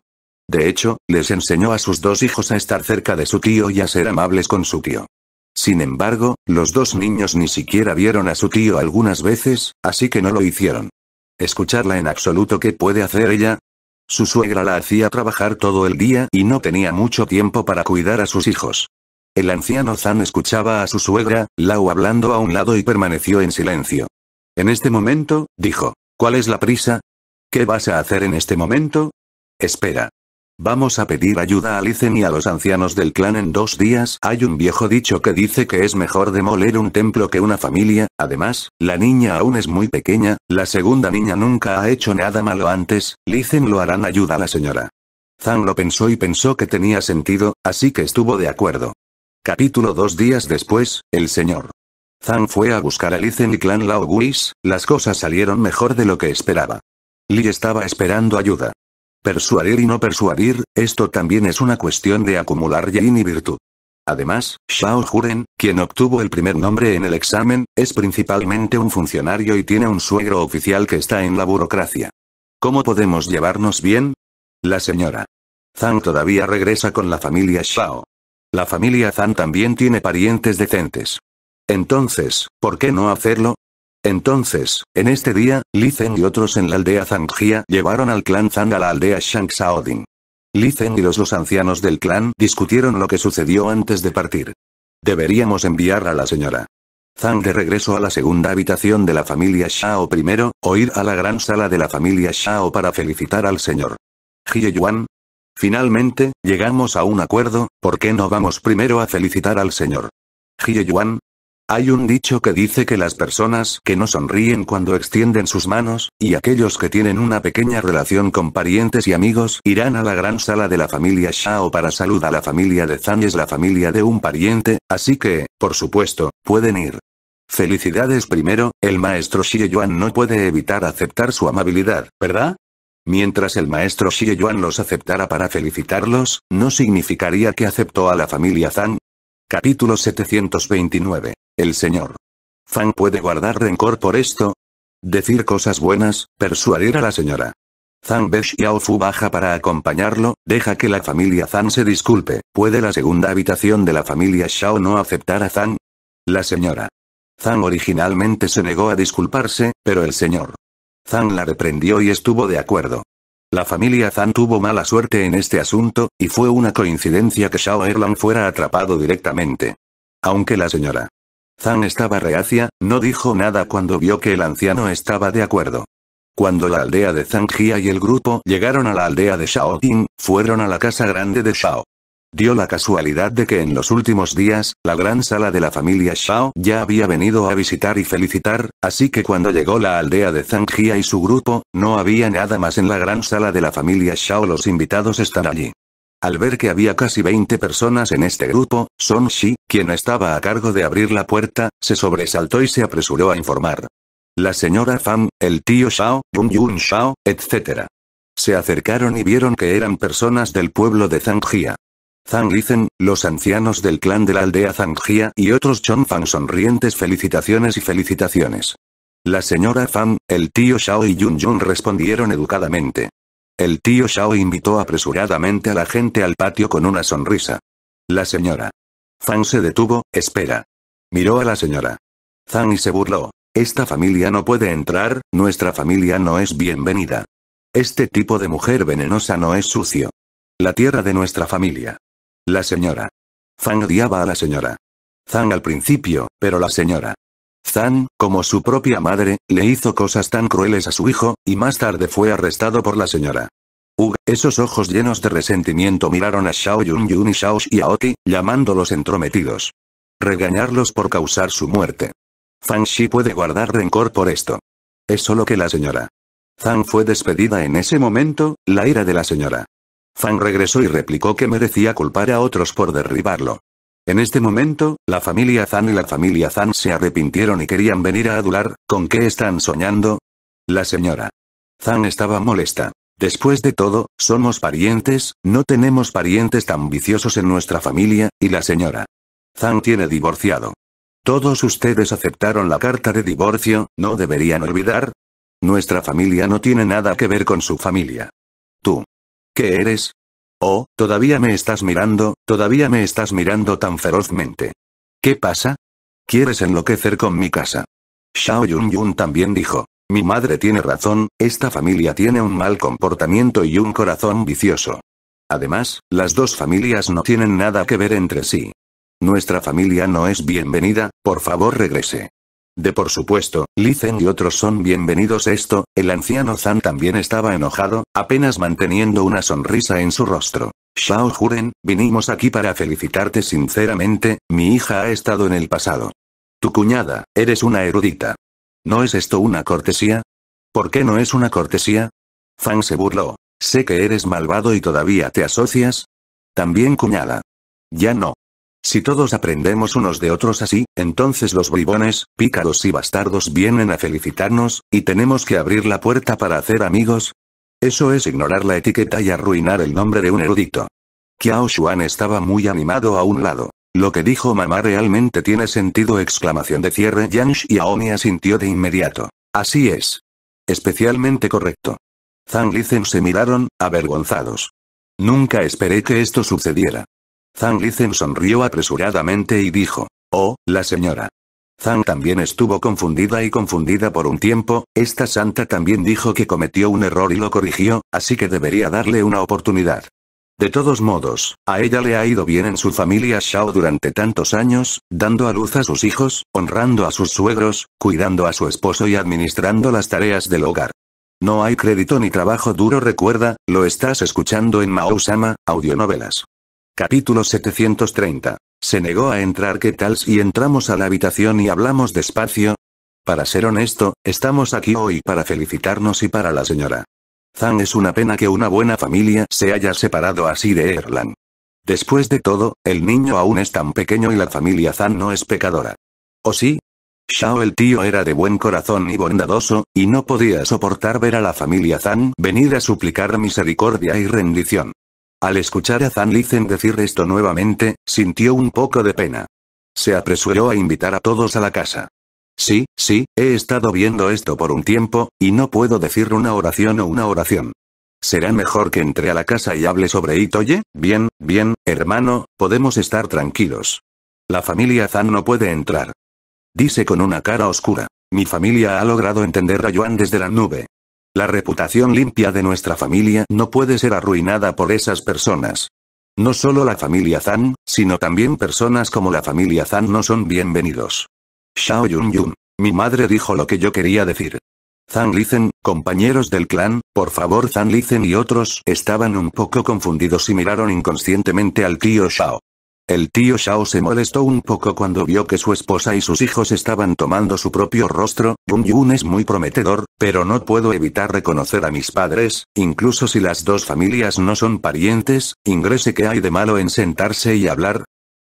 De hecho, les enseñó a sus dos hijos a estar cerca de su tío y a ser amables con su tío. Sin embargo, los dos niños ni siquiera vieron a su tío algunas veces, así que no lo hicieron. Escucharla en absoluto qué puede hacer ella, su suegra la hacía trabajar todo el día y no tenía mucho tiempo para cuidar a sus hijos. El anciano Zan escuchaba a su suegra, Lau hablando a un lado y permaneció en silencio. En este momento, dijo. ¿Cuál es la prisa? ¿Qué vas a hacer en este momento? Espera. Vamos a pedir ayuda a Lizen y a los ancianos del clan en dos días. Hay un viejo dicho que dice que es mejor demoler un templo que una familia. Además, la niña aún es muy pequeña, la segunda niña nunca ha hecho nada malo antes. Lizen lo harán ayuda a la señora. Zan lo pensó y pensó que tenía sentido, así que estuvo de acuerdo. Capítulo Dos días después, el señor Zhang fue a buscar a Li y Clan Lao Guis, las cosas salieron mejor de lo que esperaba. Li estaba esperando ayuda. Persuadir y no persuadir, esto también es una cuestión de acumular yin y virtud. Además, Shao Juren, quien obtuvo el primer nombre en el examen, es principalmente un funcionario y tiene un suegro oficial que está en la burocracia. ¿Cómo podemos llevarnos bien? La señora. Zhang todavía regresa con la familia Shao. La familia Zhang también tiene parientes decentes. Entonces, ¿por qué no hacerlo? Entonces, en este día, Li y otros en la aldea Zhangjia llevaron al clan Zhang a la aldea Shangsaodin. Li Zhen y los dos ancianos del clan discutieron lo que sucedió antes de partir. Deberíamos enviar a la señora. Zhang de regreso a la segunda habitación de la familia Shao primero, o ir a la gran sala de la familia Shao para felicitar al señor. Jie Yuan. Finalmente, llegamos a un acuerdo, ¿por qué no vamos primero a felicitar al señor? Jie Yuan, hay un dicho que dice que las personas que no sonríen cuando extienden sus manos, y aquellos que tienen una pequeña relación con parientes y amigos, irán a la gran sala de la familia Shao para saludar a la familia de Zhang es la familia de un pariente, así que, por supuesto, pueden ir. Felicidades primero, el maestro Xie Yuan no puede evitar aceptar su amabilidad, ¿verdad? Mientras el maestro Xie Yuan los aceptara para felicitarlos, no significaría que aceptó a la familia Zhang. Capítulo 729 el señor Zhang puede guardar rencor por esto. Decir cosas buenas, persuadir a la señora. Zhang Yao Fu baja para acompañarlo, deja que la familia Zhang se disculpe, ¿puede la segunda habitación de la familia Shao no aceptar a Zhang? La señora Zhang originalmente se negó a disculparse, pero el señor Zhang la reprendió y estuvo de acuerdo. La familia Zhang tuvo mala suerte en este asunto, y fue una coincidencia que Shao Erlang fuera atrapado directamente. Aunque la señora Zhang estaba reacia, no dijo nada cuando vio que el anciano estaba de acuerdo. Cuando la aldea de Zangia y el grupo llegaron a la aldea de Shaoting, fueron a la casa grande de Shao. Dio la casualidad de que en los últimos días, la gran sala de la familia Shao ya había venido a visitar y felicitar, así que cuando llegó la aldea de Zangia y su grupo, no había nada más en la gran sala de la familia Shao los invitados están allí. Al ver que había casi 20 personas en este grupo, Song Shi, quien estaba a cargo de abrir la puerta, se sobresaltó y se apresuró a informar. La señora Fan, el tío Shao, Yun Yun Shao, etc. Se acercaron y vieron que eran personas del pueblo de Zhangjia. Zhang Lizen, los ancianos del clan de la aldea Zhangjia y otros fan sonrientes felicitaciones y felicitaciones. La señora Fan, el tío Shao y Yun Yun respondieron educadamente. El tío Shao invitó apresuradamente a la gente al patio con una sonrisa. La señora. Zhang se detuvo, espera. Miró a la señora. Zhang y se burló. Esta familia no puede entrar, nuestra familia no es bienvenida. Este tipo de mujer venenosa no es sucio. La tierra de nuestra familia. La señora. Zhang odiaba a la señora. Zhang al principio, pero la señora. Zan, como su propia madre, le hizo cosas tan crueles a su hijo, y más tarde fue arrestado por la señora. esos ojos llenos de resentimiento miraron a Shao Yun y Shao Xiaoti, llamándolos entrometidos. Regañarlos por causar su muerte. Zhang Shi puede guardar rencor por esto. Es solo que la señora. Zhang fue despedida en ese momento, la ira de la señora. Zhang regresó y replicó que merecía culpar a otros por derribarlo. En este momento, la familia Zan y la familia Zan se arrepintieron y querían venir a adular, ¿con qué están soñando? La señora. Zan estaba molesta. Después de todo, somos parientes, no tenemos parientes tan viciosos en nuestra familia, y la señora. Zan tiene divorciado. Todos ustedes aceptaron la carta de divorcio, ¿no deberían olvidar? Nuestra familia no tiene nada que ver con su familia. Tú. ¿Qué eres? Oh, todavía me estás mirando, todavía me estás mirando tan ferozmente. ¿Qué pasa? ¿Quieres enloquecer con mi casa? Xiao Yun Yun también dijo. Mi madre tiene razón, esta familia tiene un mal comportamiento y un corazón vicioso. Además, las dos familias no tienen nada que ver entre sí. Nuestra familia no es bienvenida, por favor regrese. De por supuesto, Lizen y otros son bienvenidos esto, el anciano Zan también estaba enojado, apenas manteniendo una sonrisa en su rostro. Shao Juren, vinimos aquí para felicitarte sinceramente, mi hija ha estado en el pasado. Tu cuñada, eres una erudita. ¿No es esto una cortesía? ¿Por qué no es una cortesía? Zan se burló. Sé que eres malvado y todavía te asocias. También cuñada. Ya no. Si todos aprendemos unos de otros así, entonces los bribones, pícaros y bastardos vienen a felicitarnos, y tenemos que abrir la puerta para hacer amigos. Eso es ignorar la etiqueta y arruinar el nombre de un erudito. Kiao Xuan estaba muy animado a un lado. Lo que dijo mamá realmente tiene sentido exclamación de cierre y Aonia sintió de inmediato. Así es. Especialmente correcto. Zhang Lizen se miraron, avergonzados. Nunca esperé que esto sucediera. Zhang Lizen sonrió apresuradamente y dijo. Oh, la señora. Zhang también estuvo confundida y confundida por un tiempo, esta santa también dijo que cometió un error y lo corrigió, así que debería darle una oportunidad. De todos modos, a ella le ha ido bien en su familia Shao durante tantos años, dando a luz a sus hijos, honrando a sus suegros, cuidando a su esposo y administrando las tareas del hogar. No hay crédito ni trabajo duro recuerda, lo estás escuchando en Mao Sama, audionovelas. Capítulo 730. Se negó a entrar. ¿Qué tal si entramos a la habitación y hablamos despacio? Para ser honesto, estamos aquí hoy para felicitarnos y para la señora. Zan es una pena que una buena familia se haya separado así de Erlan. Después de todo, el niño aún es tan pequeño y la familia Zan no es pecadora. ¿O sí? Shao el tío era de buen corazón y bondadoso, y no podía soportar ver a la familia Zan venir a suplicar misericordia y rendición. Al escuchar a Zan Lizen decir esto nuevamente, sintió un poco de pena. Se apresuró a invitar a todos a la casa. Sí, sí, he estado viendo esto por un tiempo, y no puedo decir una oración o una oración. Será mejor que entre a la casa y hable sobre Itoye, bien, bien, hermano, podemos estar tranquilos. La familia Zan no puede entrar. Dice con una cara oscura. Mi familia ha logrado entender a Yuan desde la nube. La reputación limpia de nuestra familia no puede ser arruinada por esas personas. No solo la familia Zhang, sino también personas como la familia Zhang no son bienvenidos. Shao Yun Yun. Mi madre dijo lo que yo quería decir. Zan Licen, compañeros del clan, por favor Zan Licen y otros estaban un poco confundidos y miraron inconscientemente al tío Shao. El tío Shao se molestó un poco cuando vio que su esposa y sus hijos estaban tomando su propio rostro, Jun Yun es muy prometedor, pero no puedo evitar reconocer a mis padres, incluso si las dos familias no son parientes, ingrese que hay de malo en sentarse y hablar.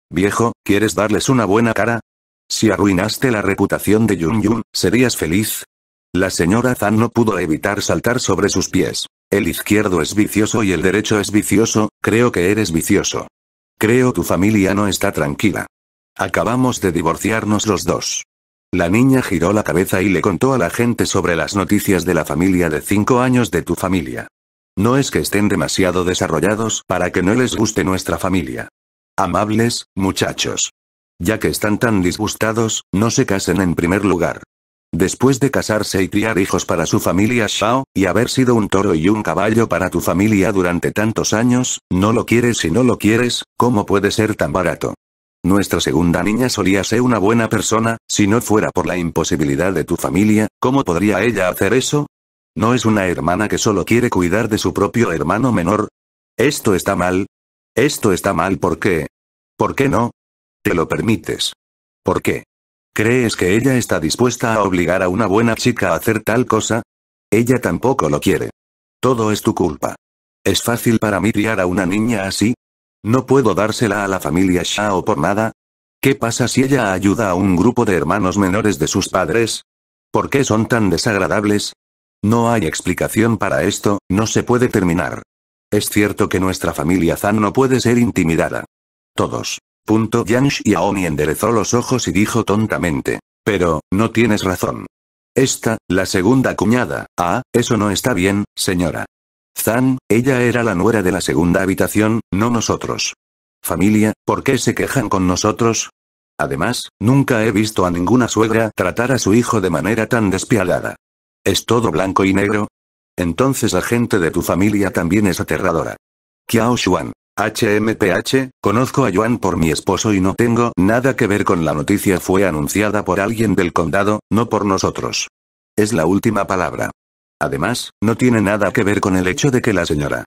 Viejo, ¿quieres darles una buena cara? Si arruinaste la reputación de Yun Yun, ¿serías feliz? La señora Zhan no pudo evitar saltar sobre sus pies. El izquierdo es vicioso y el derecho es vicioso, creo que eres vicioso. Creo tu familia no está tranquila. Acabamos de divorciarnos los dos. La niña giró la cabeza y le contó a la gente sobre las noticias de la familia de cinco años de tu familia. No es que estén demasiado desarrollados para que no les guste nuestra familia. Amables, muchachos. Ya que están tan disgustados, no se casen en primer lugar. Después de casarse y criar hijos para su familia Shao, y haber sido un toro y un caballo para tu familia durante tantos años, no lo quieres y no lo quieres, ¿cómo puede ser tan barato? Nuestra segunda niña solía ser una buena persona, si no fuera por la imposibilidad de tu familia, ¿cómo podría ella hacer eso? ¿No es una hermana que solo quiere cuidar de su propio hermano menor? Esto está mal. Esto está mal por qué? ¿Por qué no? Te lo permites. ¿Por qué? ¿Crees que ella está dispuesta a obligar a una buena chica a hacer tal cosa? Ella tampoco lo quiere. Todo es tu culpa. ¿Es fácil para mí criar a una niña así? ¿No puedo dársela a la familia Shao por nada? ¿Qué pasa si ella ayuda a un grupo de hermanos menores de sus padres? ¿Por qué son tan desagradables? No hay explicación para esto, no se puede terminar. Es cierto que nuestra familia Zan no puede ser intimidada. Todos. Punto Yang Xiaomi enderezó los ojos y dijo tontamente. Pero, no tienes razón. Esta, la segunda cuñada, ah, eso no está bien, señora. Zhan, ella era la nuera de la segunda habitación, no nosotros. Familia, ¿por qué se quejan con nosotros? Además, nunca he visto a ninguna suegra tratar a su hijo de manera tan despiadada. ¿Es todo blanco y negro? Entonces la gente de tu familia también es aterradora. Kiao «Hmph, conozco a Joan por mi esposo y no tengo nada que ver con la noticia fue anunciada por alguien del condado, no por nosotros. Es la última palabra. Además, no tiene nada que ver con el hecho de que la señora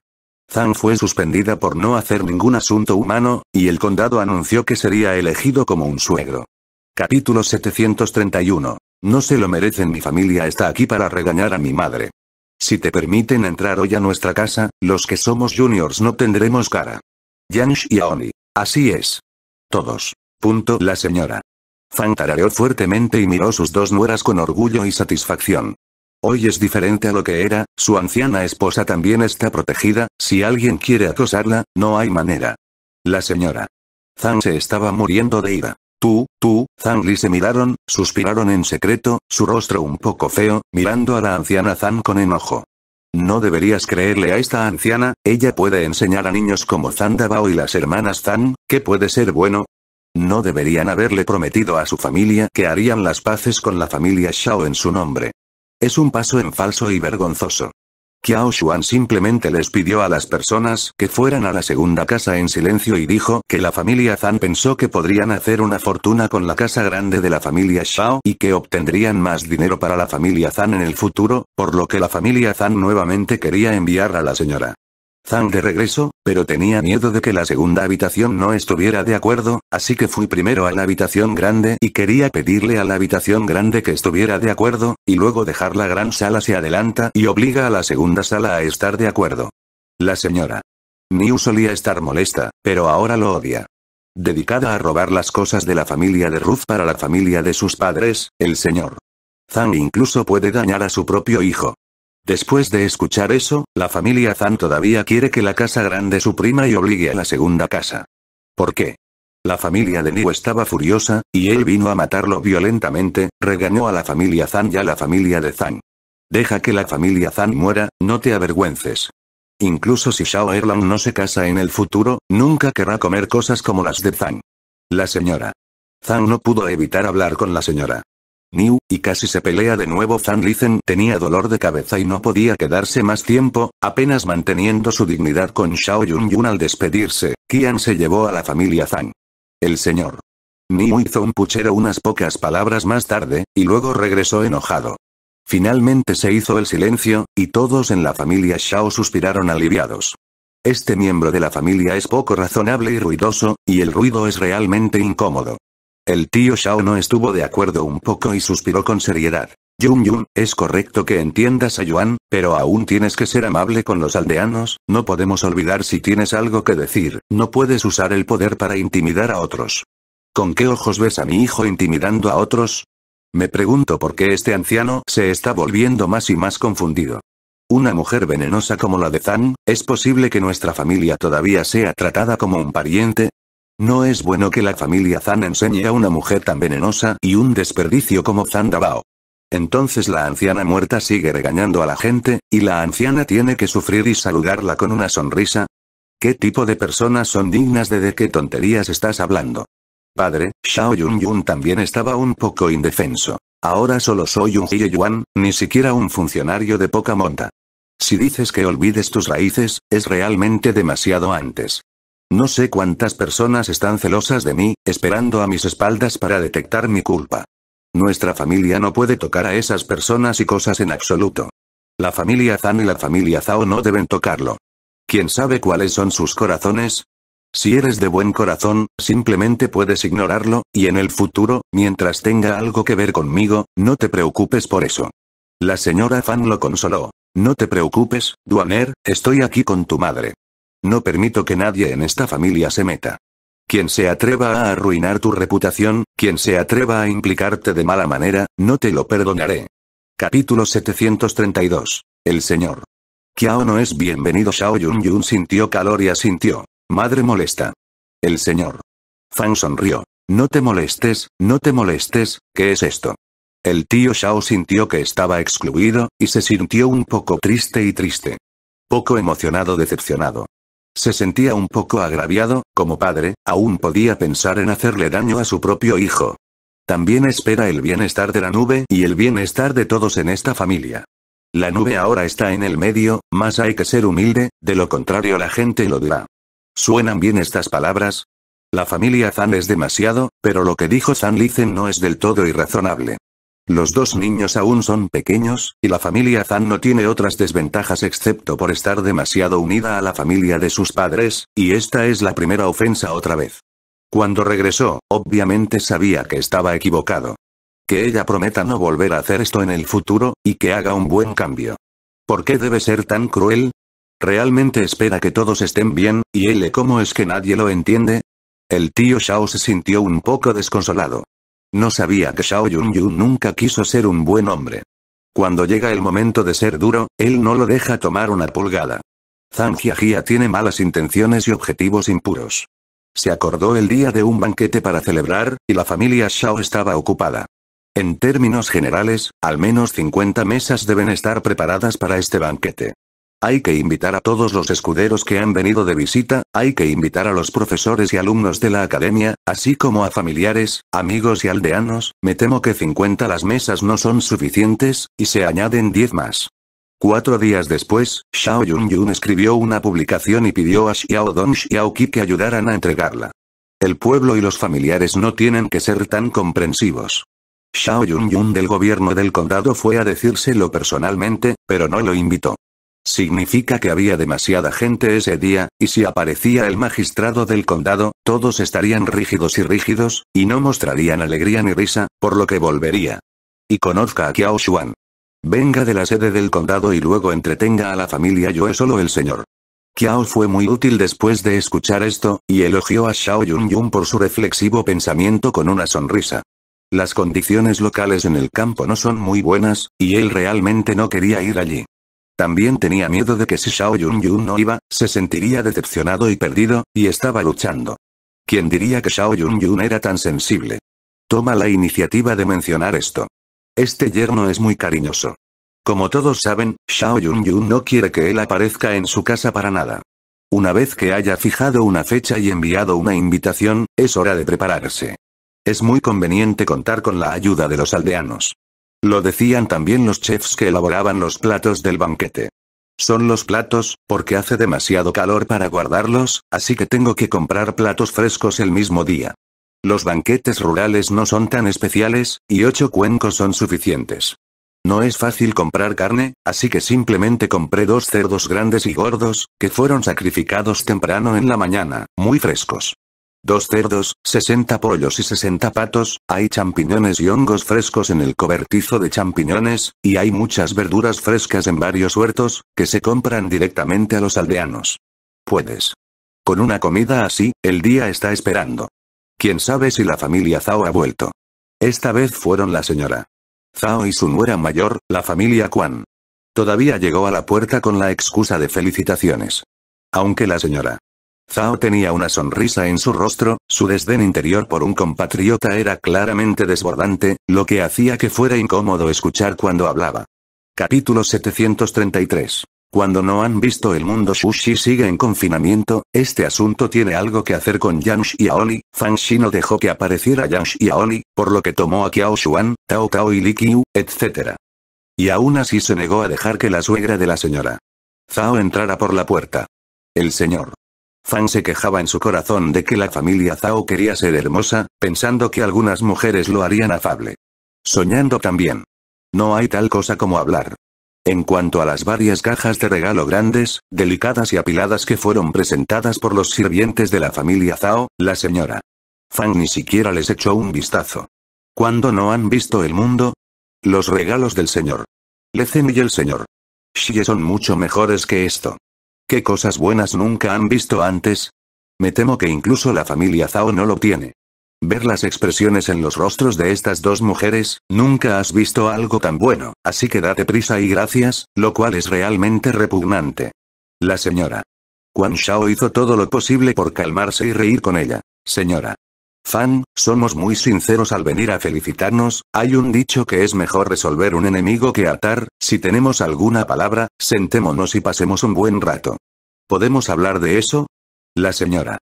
Zhang fue suspendida por no hacer ningún asunto humano, y el condado anunció que sería elegido como un suegro. Capítulo 731. No se lo merecen mi familia está aquí para regañar a mi madre. Si te permiten entrar hoy a nuestra casa, los que somos juniors no tendremos cara. Janish y Aoni. Así es. Todos. Punto la señora. Fan tarareó fuertemente y miró sus dos nueras con orgullo y satisfacción. Hoy es diferente a lo que era, su anciana esposa también está protegida, si alguien quiere acosarla, no hay manera. La señora. Zhang se estaba muriendo de ira. Tú, tú, Zhang Li se miraron, suspiraron en secreto, su rostro un poco feo, mirando a la anciana Zhang con enojo. No deberías creerle a esta anciana, ella puede enseñar a niños como Zhang Dabao y las hermanas Zhang, que puede ser bueno. No deberían haberle prometido a su familia que harían las paces con la familia Shao en su nombre. Es un paso en falso y vergonzoso. Kiao Xuan simplemente les pidió a las personas que fueran a la segunda casa en silencio y dijo que la familia Zhan pensó que podrían hacer una fortuna con la casa grande de la familia Shao y que obtendrían más dinero para la familia Zhan en el futuro, por lo que la familia Zhan nuevamente quería enviar a la señora Zhang de regreso, pero tenía miedo de que la segunda habitación no estuviera de acuerdo, así que fui primero a la habitación grande y quería pedirle a la habitación grande que estuviera de acuerdo, y luego dejar la gran sala se adelanta y obliga a la segunda sala a estar de acuerdo. La señora. Niu solía estar molesta, pero ahora lo odia. Dedicada a robar las cosas de la familia de Ruth para la familia de sus padres, el señor. Zhang incluso puede dañar a su propio hijo. Después de escuchar eso, la familia Zhang todavía quiere que la casa grande suprima y obligue a la segunda casa. ¿Por qué? La familia de Niu estaba furiosa, y él vino a matarlo violentamente, regañó a la familia Zhang y a la familia de Zhang. Deja que la familia Zhang muera, no te avergüences. Incluso si Shao Erlang no se casa en el futuro, nunca querrá comer cosas como las de Zhang. La señora. Zhang no pudo evitar hablar con la señora. Niu, y casi se pelea de nuevo Zhang Lizen tenía dolor de cabeza y no podía quedarse más tiempo, apenas manteniendo su dignidad con Shao Yun Yun al despedirse, Qian se llevó a la familia Zhang. El señor. Niu hizo un puchero unas pocas palabras más tarde, y luego regresó enojado. Finalmente se hizo el silencio, y todos en la familia Shao suspiraron aliviados. Este miembro de la familia es poco razonable y ruidoso, y el ruido es realmente incómodo. El tío Shao no estuvo de acuerdo un poco y suspiró con seriedad. Yun Yun, es correcto que entiendas a Yuan, pero aún tienes que ser amable con los aldeanos, no podemos olvidar si tienes algo que decir, no puedes usar el poder para intimidar a otros. ¿Con qué ojos ves a mi hijo intimidando a otros? Me pregunto por qué este anciano se está volviendo más y más confundido. Una mujer venenosa como la de Zhang, ¿es posible que nuestra familia todavía sea tratada como un pariente? No es bueno que la familia Zan enseñe a una mujer tan venenosa y un desperdicio como Zan Dabao. Entonces la anciana muerta sigue regañando a la gente, y la anciana tiene que sufrir y saludarla con una sonrisa. ¿Qué tipo de personas son dignas de de qué tonterías estás hablando? Padre, Xiao Yun también estaba un poco indefenso. Ahora solo soy un Yuan, ni siquiera un funcionario de poca monta. Si dices que olvides tus raíces, es realmente demasiado antes. No sé cuántas personas están celosas de mí, esperando a mis espaldas para detectar mi culpa. Nuestra familia no puede tocar a esas personas y cosas en absoluto. La familia Zan y la familia Zhao no deben tocarlo. ¿Quién sabe cuáles son sus corazones? Si eres de buen corazón, simplemente puedes ignorarlo, y en el futuro, mientras tenga algo que ver conmigo, no te preocupes por eso. La señora Fan lo consoló. No te preocupes, Duaner, estoy aquí con tu madre. No permito que nadie en esta familia se meta. Quien se atreva a arruinar tu reputación, quien se atreva a implicarte de mala manera, no te lo perdonaré. Capítulo 732. El Señor. Kiao no es bienvenido. Shao Yun sintió calor y asintió. Madre molesta. El Señor. Fan sonrió. No te molestes, no te molestes, ¿qué es esto? El tío Shao sintió que estaba excluido, y se sintió un poco triste y triste. Poco emocionado decepcionado. Se sentía un poco agraviado, como padre, aún podía pensar en hacerle daño a su propio hijo. También espera el bienestar de la nube y el bienestar de todos en esta familia. La nube ahora está en el medio, más hay que ser humilde, de lo contrario la gente lo dirá. ¿Suenan bien estas palabras? La familia Zan es demasiado, pero lo que dijo Zan Licen no es del todo irrazonable. Los dos niños aún son pequeños, y la familia Zan no tiene otras desventajas excepto por estar demasiado unida a la familia de sus padres, y esta es la primera ofensa otra vez. Cuando regresó, obviamente sabía que estaba equivocado. Que ella prometa no volver a hacer esto en el futuro, y que haga un buen cambio. ¿Por qué debe ser tan cruel? ¿Realmente espera que todos estén bien, y él cómo es que nadie lo entiende? El tío Shao se sintió un poco desconsolado. No sabía que Shao Yun nunca quiso ser un buen hombre. Cuando llega el momento de ser duro, él no lo deja tomar una pulgada. Zhang Jiajia tiene malas intenciones y objetivos impuros. Se acordó el día de un banquete para celebrar, y la familia Shao estaba ocupada. En términos generales, al menos 50 mesas deben estar preparadas para este banquete. Hay que invitar a todos los escuderos que han venido de visita, hay que invitar a los profesores y alumnos de la academia, así como a familiares, amigos y aldeanos, me temo que 50 las mesas no son suficientes, y se añaden 10 más. Cuatro días después, Xiao Yunyun escribió una publicación y pidió a Xiao Dong Xiao Qi que ayudaran a entregarla. El pueblo y los familiares no tienen que ser tan comprensivos. Xiao Yunyun del gobierno del condado fue a decírselo personalmente, pero no lo invitó. Significa que había demasiada gente ese día, y si aparecía el magistrado del condado, todos estarían rígidos y rígidos, y no mostrarían alegría ni risa, por lo que volvería. Y conozca a Kiao Xuan. Venga de la sede del condado y luego entretenga a la familia Yo es solo el señor. Kiao fue muy útil después de escuchar esto, y elogió a Xiao Yun por su reflexivo pensamiento con una sonrisa. Las condiciones locales en el campo no son muy buenas, y él realmente no quería ir allí. También tenía miedo de que si Shao Yun no iba, se sentiría decepcionado y perdido, y estaba luchando. ¿Quién diría que Shao Yun Yun era tan sensible? Toma la iniciativa de mencionar esto. Este yerno es muy cariñoso. Como todos saben, Shao Yun Yun no quiere que él aparezca en su casa para nada. Una vez que haya fijado una fecha y enviado una invitación, es hora de prepararse. Es muy conveniente contar con la ayuda de los aldeanos. Lo decían también los chefs que elaboraban los platos del banquete. Son los platos, porque hace demasiado calor para guardarlos, así que tengo que comprar platos frescos el mismo día. Los banquetes rurales no son tan especiales, y ocho cuencos son suficientes. No es fácil comprar carne, así que simplemente compré dos cerdos grandes y gordos, que fueron sacrificados temprano en la mañana, muy frescos. Dos cerdos, 60 pollos y 60 patos, hay champiñones y hongos frescos en el cobertizo de champiñones, y hay muchas verduras frescas en varios huertos, que se compran directamente a los aldeanos. Puedes. Con una comida así, el día está esperando. Quién sabe si la familia Zhao ha vuelto. Esta vez fueron la señora Zhao y su nuera mayor, la familia Quan. Todavía llegó a la puerta con la excusa de felicitaciones. Aunque la señora Zhao tenía una sonrisa en su rostro, su desdén interior por un compatriota era claramente desbordante, lo que hacía que fuera incómodo escuchar cuando hablaba. Capítulo 733. Cuando no han visto el mundo Shushi sigue en confinamiento, este asunto tiene algo que hacer con Yang Xiaoli, Fang Shi no dejó que apareciera Yang Xiaoli, por lo que tomó a Kiao Xuan, Tao Tao y Li Qiu, etc. Y aún así se negó a dejar que la suegra de la señora Zhao entrara por la puerta. El señor Fan se quejaba en su corazón de que la familia Zhao quería ser hermosa, pensando que algunas mujeres lo harían afable. Soñando también. No hay tal cosa como hablar. En cuanto a las varias cajas de regalo grandes, delicadas y apiladas que fueron presentadas por los sirvientes de la familia Zhao, la señora Fan ni siquiera les echó un vistazo. ¿Cuándo no han visto el mundo? Los regalos del señor Lecen y el señor Xie son mucho mejores que esto. ¿Qué cosas buenas nunca han visto antes? Me temo que incluso la familia Zhao no lo tiene. Ver las expresiones en los rostros de estas dos mujeres, nunca has visto algo tan bueno, así que date prisa y gracias, lo cual es realmente repugnante. La señora. Quan Shao hizo todo lo posible por calmarse y reír con ella. Señora, Fan, somos muy sinceros al venir a felicitarnos, hay un dicho que es mejor resolver un enemigo que atar, si tenemos alguna palabra, sentémonos y pasemos un buen rato. ¿Podemos hablar de eso? La señora.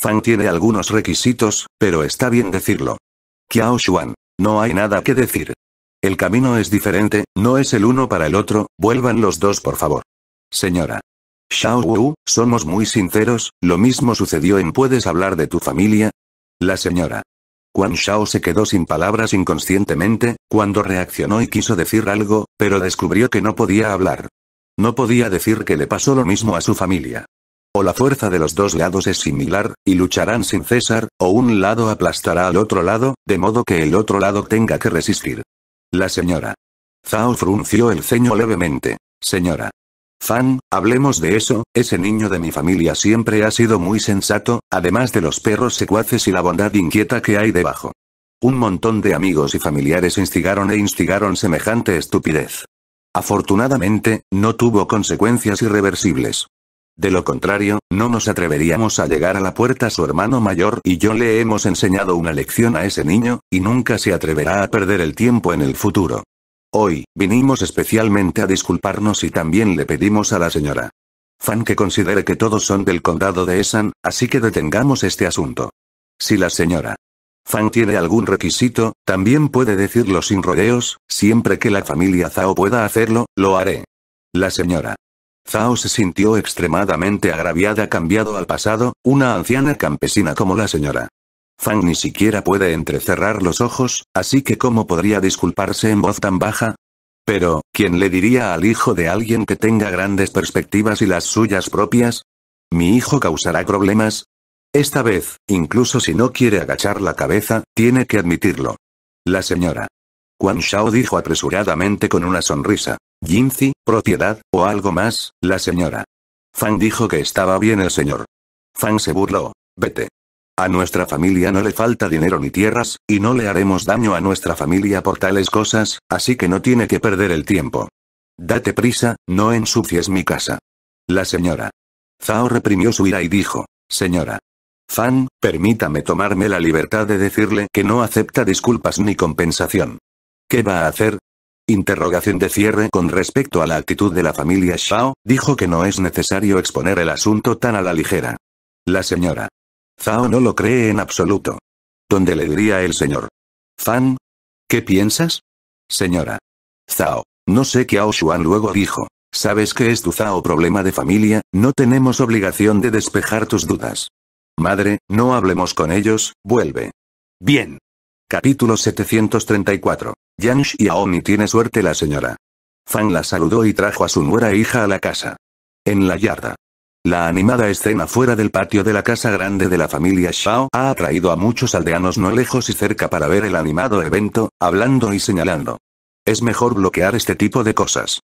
Fan tiene algunos requisitos, pero está bien decirlo. Kiao Xuan. No hay nada que decir. El camino es diferente, no es el uno para el otro, vuelvan los dos por favor. Señora. Xiao Wu, somos muy sinceros, lo mismo sucedió en Puedes hablar de tu familia, la señora. Quan Shao se quedó sin palabras inconscientemente, cuando reaccionó y quiso decir algo, pero descubrió que no podía hablar. No podía decir que le pasó lo mismo a su familia. O la fuerza de los dos lados es similar, y lucharán sin cesar, o un lado aplastará al otro lado, de modo que el otro lado tenga que resistir. La señora. Zhao frunció el ceño levemente. Señora. Fan, hablemos de eso, ese niño de mi familia siempre ha sido muy sensato, además de los perros secuaces y la bondad inquieta que hay debajo. Un montón de amigos y familiares instigaron e instigaron semejante estupidez. Afortunadamente, no tuvo consecuencias irreversibles. De lo contrario, no nos atreveríamos a llegar a la puerta. Su hermano mayor y yo le hemos enseñado una lección a ese niño, y nunca se atreverá a perder el tiempo en el futuro. Hoy, vinimos especialmente a disculparnos y también le pedimos a la señora Fan que considere que todos son del condado de Esan, así que detengamos este asunto. Si la señora Fan tiene algún requisito, también puede decirlo sin rodeos, siempre que la familia Zhao pueda hacerlo, lo haré. La señora Zhao se sintió extremadamente agraviada cambiado al pasado, una anciana campesina como la señora Fang ni siquiera puede entrecerrar los ojos, así que ¿cómo podría disculparse en voz tan baja? Pero, ¿quién le diría al hijo de alguien que tenga grandes perspectivas y las suyas propias? ¿Mi hijo causará problemas? Esta vez, incluso si no quiere agachar la cabeza, tiene que admitirlo. La señora. Quan Shao dijo apresuradamente con una sonrisa. Jinzi, propiedad, o algo más, la señora. Fang dijo que estaba bien el señor. Fang se burló. Vete. A nuestra familia no le falta dinero ni tierras, y no le haremos daño a nuestra familia por tales cosas, así que no tiene que perder el tiempo. Date prisa, no ensucies mi casa. La señora. Zhao reprimió su ira y dijo, señora. Fan, permítame tomarme la libertad de decirle que no acepta disculpas ni compensación. ¿Qué va a hacer? Interrogación de cierre con respecto a la actitud de la familia Shao, dijo que no es necesario exponer el asunto tan a la ligera. La señora. Zhao no lo cree en absoluto. ¿Dónde le diría el señor? Fan. ¿Qué piensas? Señora. Zhao. No sé qué Ao luego dijo. Sabes que es tu Zhao problema de familia, no tenemos obligación de despejar tus dudas. Madre, no hablemos con ellos, vuelve. Bien. Capítulo 734. Yang Aomi tiene suerte la señora. Fan la saludó y trajo a su nuera hija a la casa. En la yarda. La animada escena fuera del patio de la casa grande de la familia Shao ha atraído a muchos aldeanos no lejos y cerca para ver el animado evento, hablando y señalando. Es mejor bloquear este tipo de cosas.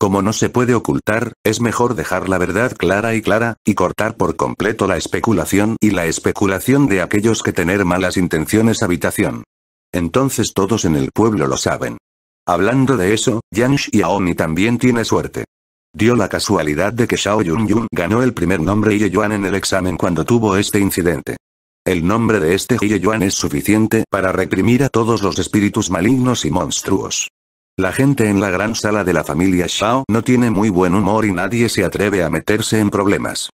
Como no se puede ocultar, es mejor dejar la verdad clara y clara, y cortar por completo la especulación y la especulación de aquellos que tener malas intenciones habitación. Entonces todos en el pueblo lo saben. Hablando de eso, Yang Xiaomi también tiene suerte. Dio la casualidad de que Shao Yunyun ganó el primer nombre Ye Yuan en el examen cuando tuvo este incidente. El nombre de este Ye Yuan es suficiente para reprimir a todos los espíritus malignos y monstruos. La gente en la gran sala de la familia Shao no tiene muy buen humor y nadie se atreve a meterse en problemas.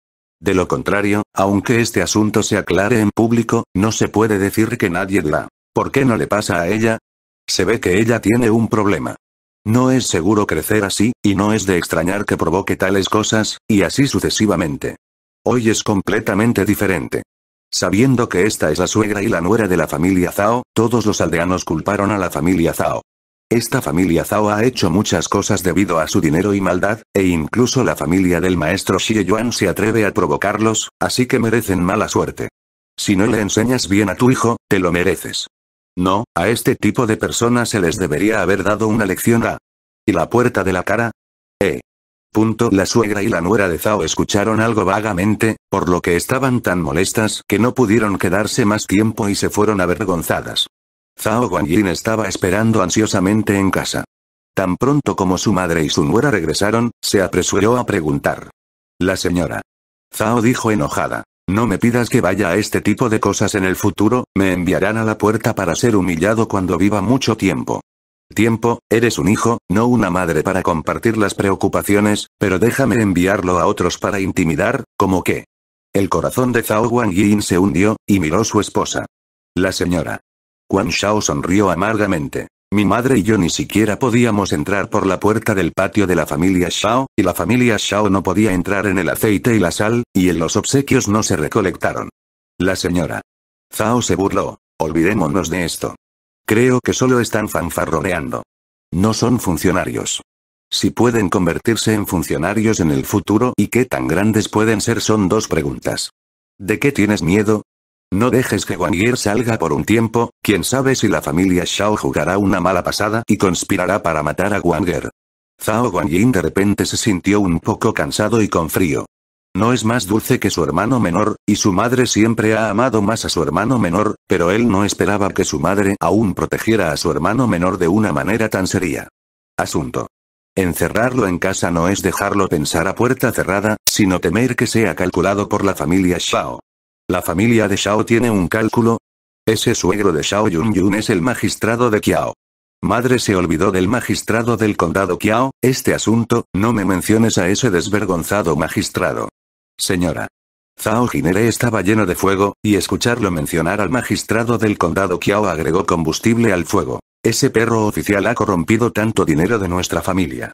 De lo contrario, aunque este asunto se aclare en público, no se puede decir que nadie la. ¿Por qué no le pasa a ella? Se ve que ella tiene un problema. No es seguro crecer así, y no es de extrañar que provoque tales cosas, y así sucesivamente. Hoy es completamente diferente. Sabiendo que esta es la suegra y la nuera de la familia Zhao, todos los aldeanos culparon a la familia Zhao. Esta familia Zhao ha hecho muchas cosas debido a su dinero y maldad, e incluso la familia del maestro Xie Yuan se atreve a provocarlos, así que merecen mala suerte. Si no le enseñas bien a tu hijo, te lo mereces. No, a este tipo de personas se les debería haber dado una lección a... ¿Y la puerta de la cara? Eh. Punto. La suegra y la nuera de Zhao escucharon algo vagamente, por lo que estaban tan molestas que no pudieron quedarse más tiempo y se fueron avergonzadas. Zhao Guanyin estaba esperando ansiosamente en casa. Tan pronto como su madre y su nuera regresaron, se apresuró a preguntar. La señora. Zhao dijo enojada. No me pidas que vaya a este tipo de cosas en el futuro, me enviarán a la puerta para ser humillado cuando viva mucho tiempo. Tiempo, eres un hijo, no una madre para compartir las preocupaciones, pero déjame enviarlo a otros para intimidar, como que. El corazón de Zhao Yin se hundió, y miró su esposa. La señora. Quan Shao sonrió amargamente. Mi madre y yo ni siquiera podíamos entrar por la puerta del patio de la familia Shao, y la familia Shao no podía entrar en el aceite y la sal, y en los obsequios no se recolectaron. La señora Zhao se burló. Olvidémonos de esto. Creo que solo están fanfarroneando. No son funcionarios. Si pueden convertirse en funcionarios en el futuro y qué tan grandes pueden ser son dos preguntas. ¿De qué tienes miedo? No dejes que yin salga por un tiempo, quién sabe si la familia Shao jugará una mala pasada y conspirará para matar a Wanger. Zhao Yin de repente se sintió un poco cansado y con frío. No es más dulce que su hermano menor, y su madre siempre ha amado más a su hermano menor, pero él no esperaba que su madre aún protegiera a su hermano menor de una manera tan seria. Asunto. Encerrarlo en casa no es dejarlo pensar a puerta cerrada, sino temer que sea calculado por la familia Shao. La familia de Shao tiene un cálculo. Ese suegro de Shao Yun es el magistrado de Kiao. Madre se olvidó del magistrado del condado Kiao, este asunto, no me menciones a ese desvergonzado magistrado. Señora. Zhao Jinere estaba lleno de fuego, y escucharlo mencionar al magistrado del condado Kiao agregó combustible al fuego. Ese perro oficial ha corrompido tanto dinero de nuestra familia.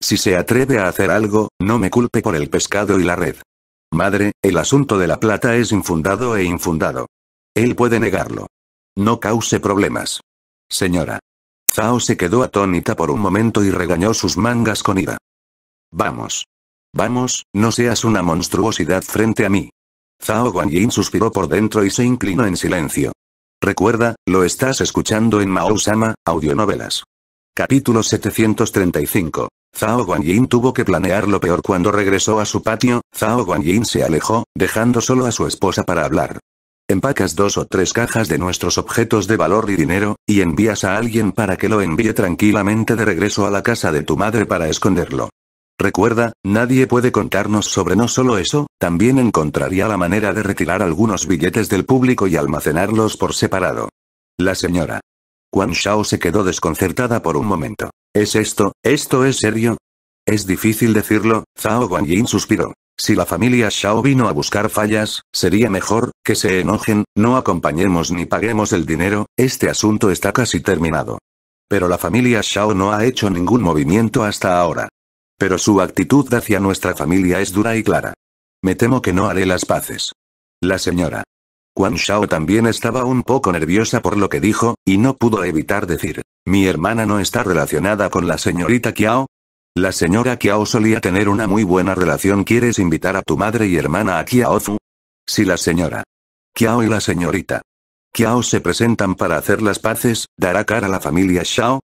Si se atreve a hacer algo, no me culpe por el pescado y la red. Madre, el asunto de la plata es infundado e infundado. Él puede negarlo. No cause problemas. Señora. Zhao se quedó atónita por un momento y regañó sus mangas con ira. Vamos. Vamos, no seas una monstruosidad frente a mí. Zhao Yin suspiró por dentro y se inclinó en silencio. Recuerda, lo estás escuchando en Mao Sama, Audionovelas. Capítulo 735. Zhao Yin tuvo que planear lo peor cuando regresó a su patio, Zhao Yin se alejó, dejando solo a su esposa para hablar. Empacas dos o tres cajas de nuestros objetos de valor y dinero, y envías a alguien para que lo envíe tranquilamente de regreso a la casa de tu madre para esconderlo. Recuerda, nadie puede contarnos sobre no solo eso, también encontraría la manera de retirar algunos billetes del público y almacenarlos por separado. La señora. Quan Shao se quedó desconcertada por un momento. ¿Es esto, esto es serio? Es difícil decirlo, Zhao Yin suspiró. Si la familia Shao vino a buscar fallas, sería mejor, que se enojen, no acompañemos ni paguemos el dinero, este asunto está casi terminado. Pero la familia Shao no ha hecho ningún movimiento hasta ahora. Pero su actitud hacia nuestra familia es dura y clara. Me temo que no haré las paces. La señora. Quan Shao también estaba un poco nerviosa por lo que dijo, y no pudo evitar decir, mi hermana no está relacionada con la señorita Kiao. La señora Kiao solía tener una muy buena relación. ¿Quieres invitar a tu madre y hermana a a Fu? Sí, la señora. Kiao y la señorita. Kiao se presentan para hacer las paces, dará cara a la familia Xiao.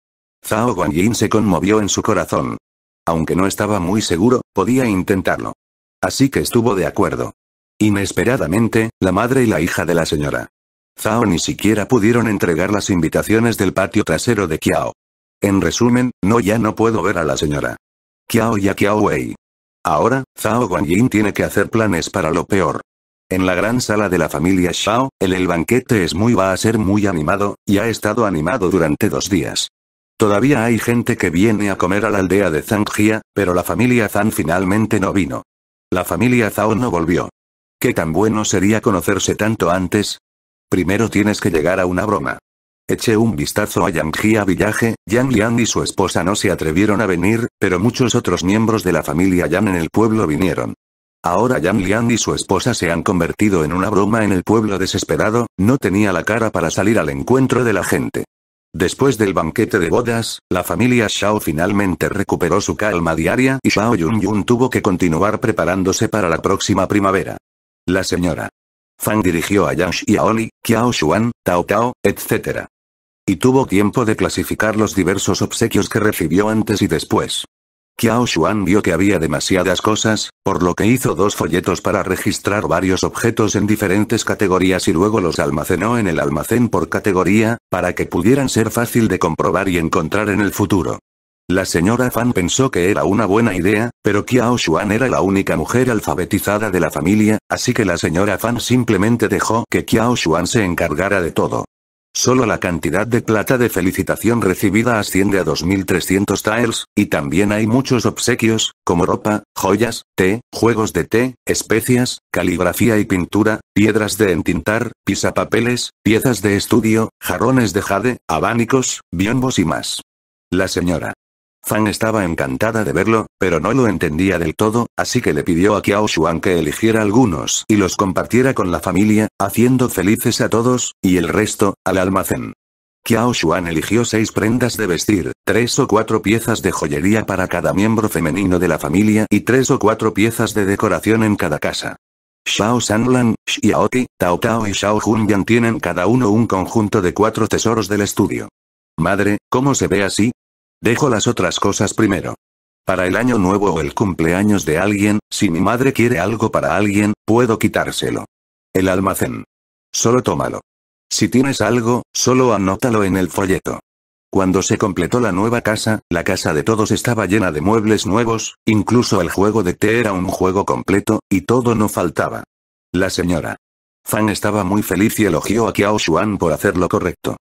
Zhao Guangyin se conmovió en su corazón. Aunque no estaba muy seguro, podía intentarlo. Así que estuvo de acuerdo. Inesperadamente, la madre y la hija de la señora Zhao ni siquiera pudieron entregar las invitaciones del patio trasero de Kiao. En resumen, no ya no puedo ver a la señora. Kiao y a Kiao Wei. Ahora, Zhao Guanyin tiene que hacer planes para lo peor. En la gran sala de la familia Xiao, el, el banquete es muy va a ser muy animado, y ha estado animado durante dos días. Todavía hay gente que viene a comer a la aldea de Zhangjia, pero la familia Zhang finalmente no vino. La familia Zhao no volvió. Qué tan bueno sería conocerse tanto antes, Primero tienes que llegar a una broma. Eché un vistazo a Jia Villaje, Yang Liang y su esposa no se atrevieron a venir, pero muchos otros miembros de la familia Yang en el pueblo vinieron. Ahora Yang Liang y su esposa se han convertido en una broma en el pueblo desesperado, no tenía la cara para salir al encuentro de la gente. Después del banquete de bodas, la familia Shao finalmente recuperó su calma diaria y Shao Yun tuvo que continuar preparándose para la próxima primavera. La señora Fang dirigió a Yang Oli, Kiao Xuan, Tao Tao, etc. Y tuvo tiempo de clasificar los diversos obsequios que recibió antes y después. Kiao Xuan vio que había demasiadas cosas, por lo que hizo dos folletos para registrar varios objetos en diferentes categorías y luego los almacenó en el almacén por categoría, para que pudieran ser fácil de comprobar y encontrar en el futuro. La señora Fan pensó que era una buena idea, pero Kiao Xuan era la única mujer alfabetizada de la familia, así que la señora Fan simplemente dejó que Kiao Xuan se encargara de todo. Solo la cantidad de plata de felicitación recibida asciende a 2.300 taels, y también hay muchos obsequios, como ropa, joyas, té, juegos de té, especias, caligrafía y pintura, piedras de entintar, pisapapeles, piezas de estudio, jarrones de jade, abanicos, biombos y más. La señora Fan estaba encantada de verlo, pero no lo entendía del todo, así que le pidió a Qiao Xuan que eligiera algunos y los compartiera con la familia, haciendo felices a todos, y el resto, al almacén. Qiao Shuan eligió seis prendas de vestir, tres o cuatro piezas de joyería para cada miembro femenino de la familia y tres o cuatro piezas de decoración en cada casa. Xiao Sanlan, Xiaoti, Tao Tao y Xiao Hunyan tienen cada uno un conjunto de cuatro tesoros del estudio. Madre, ¿cómo se ve así? Dejo las otras cosas primero. Para el año nuevo o el cumpleaños de alguien, si mi madre quiere algo para alguien, puedo quitárselo. El almacén. Solo tómalo. Si tienes algo, solo anótalo en el folleto. Cuando se completó la nueva casa, la casa de todos estaba llena de muebles nuevos, incluso el juego de té era un juego completo, y todo no faltaba. La señora. Fan estaba muy feliz y elogió a Qiao Shu'an por hacer lo correcto.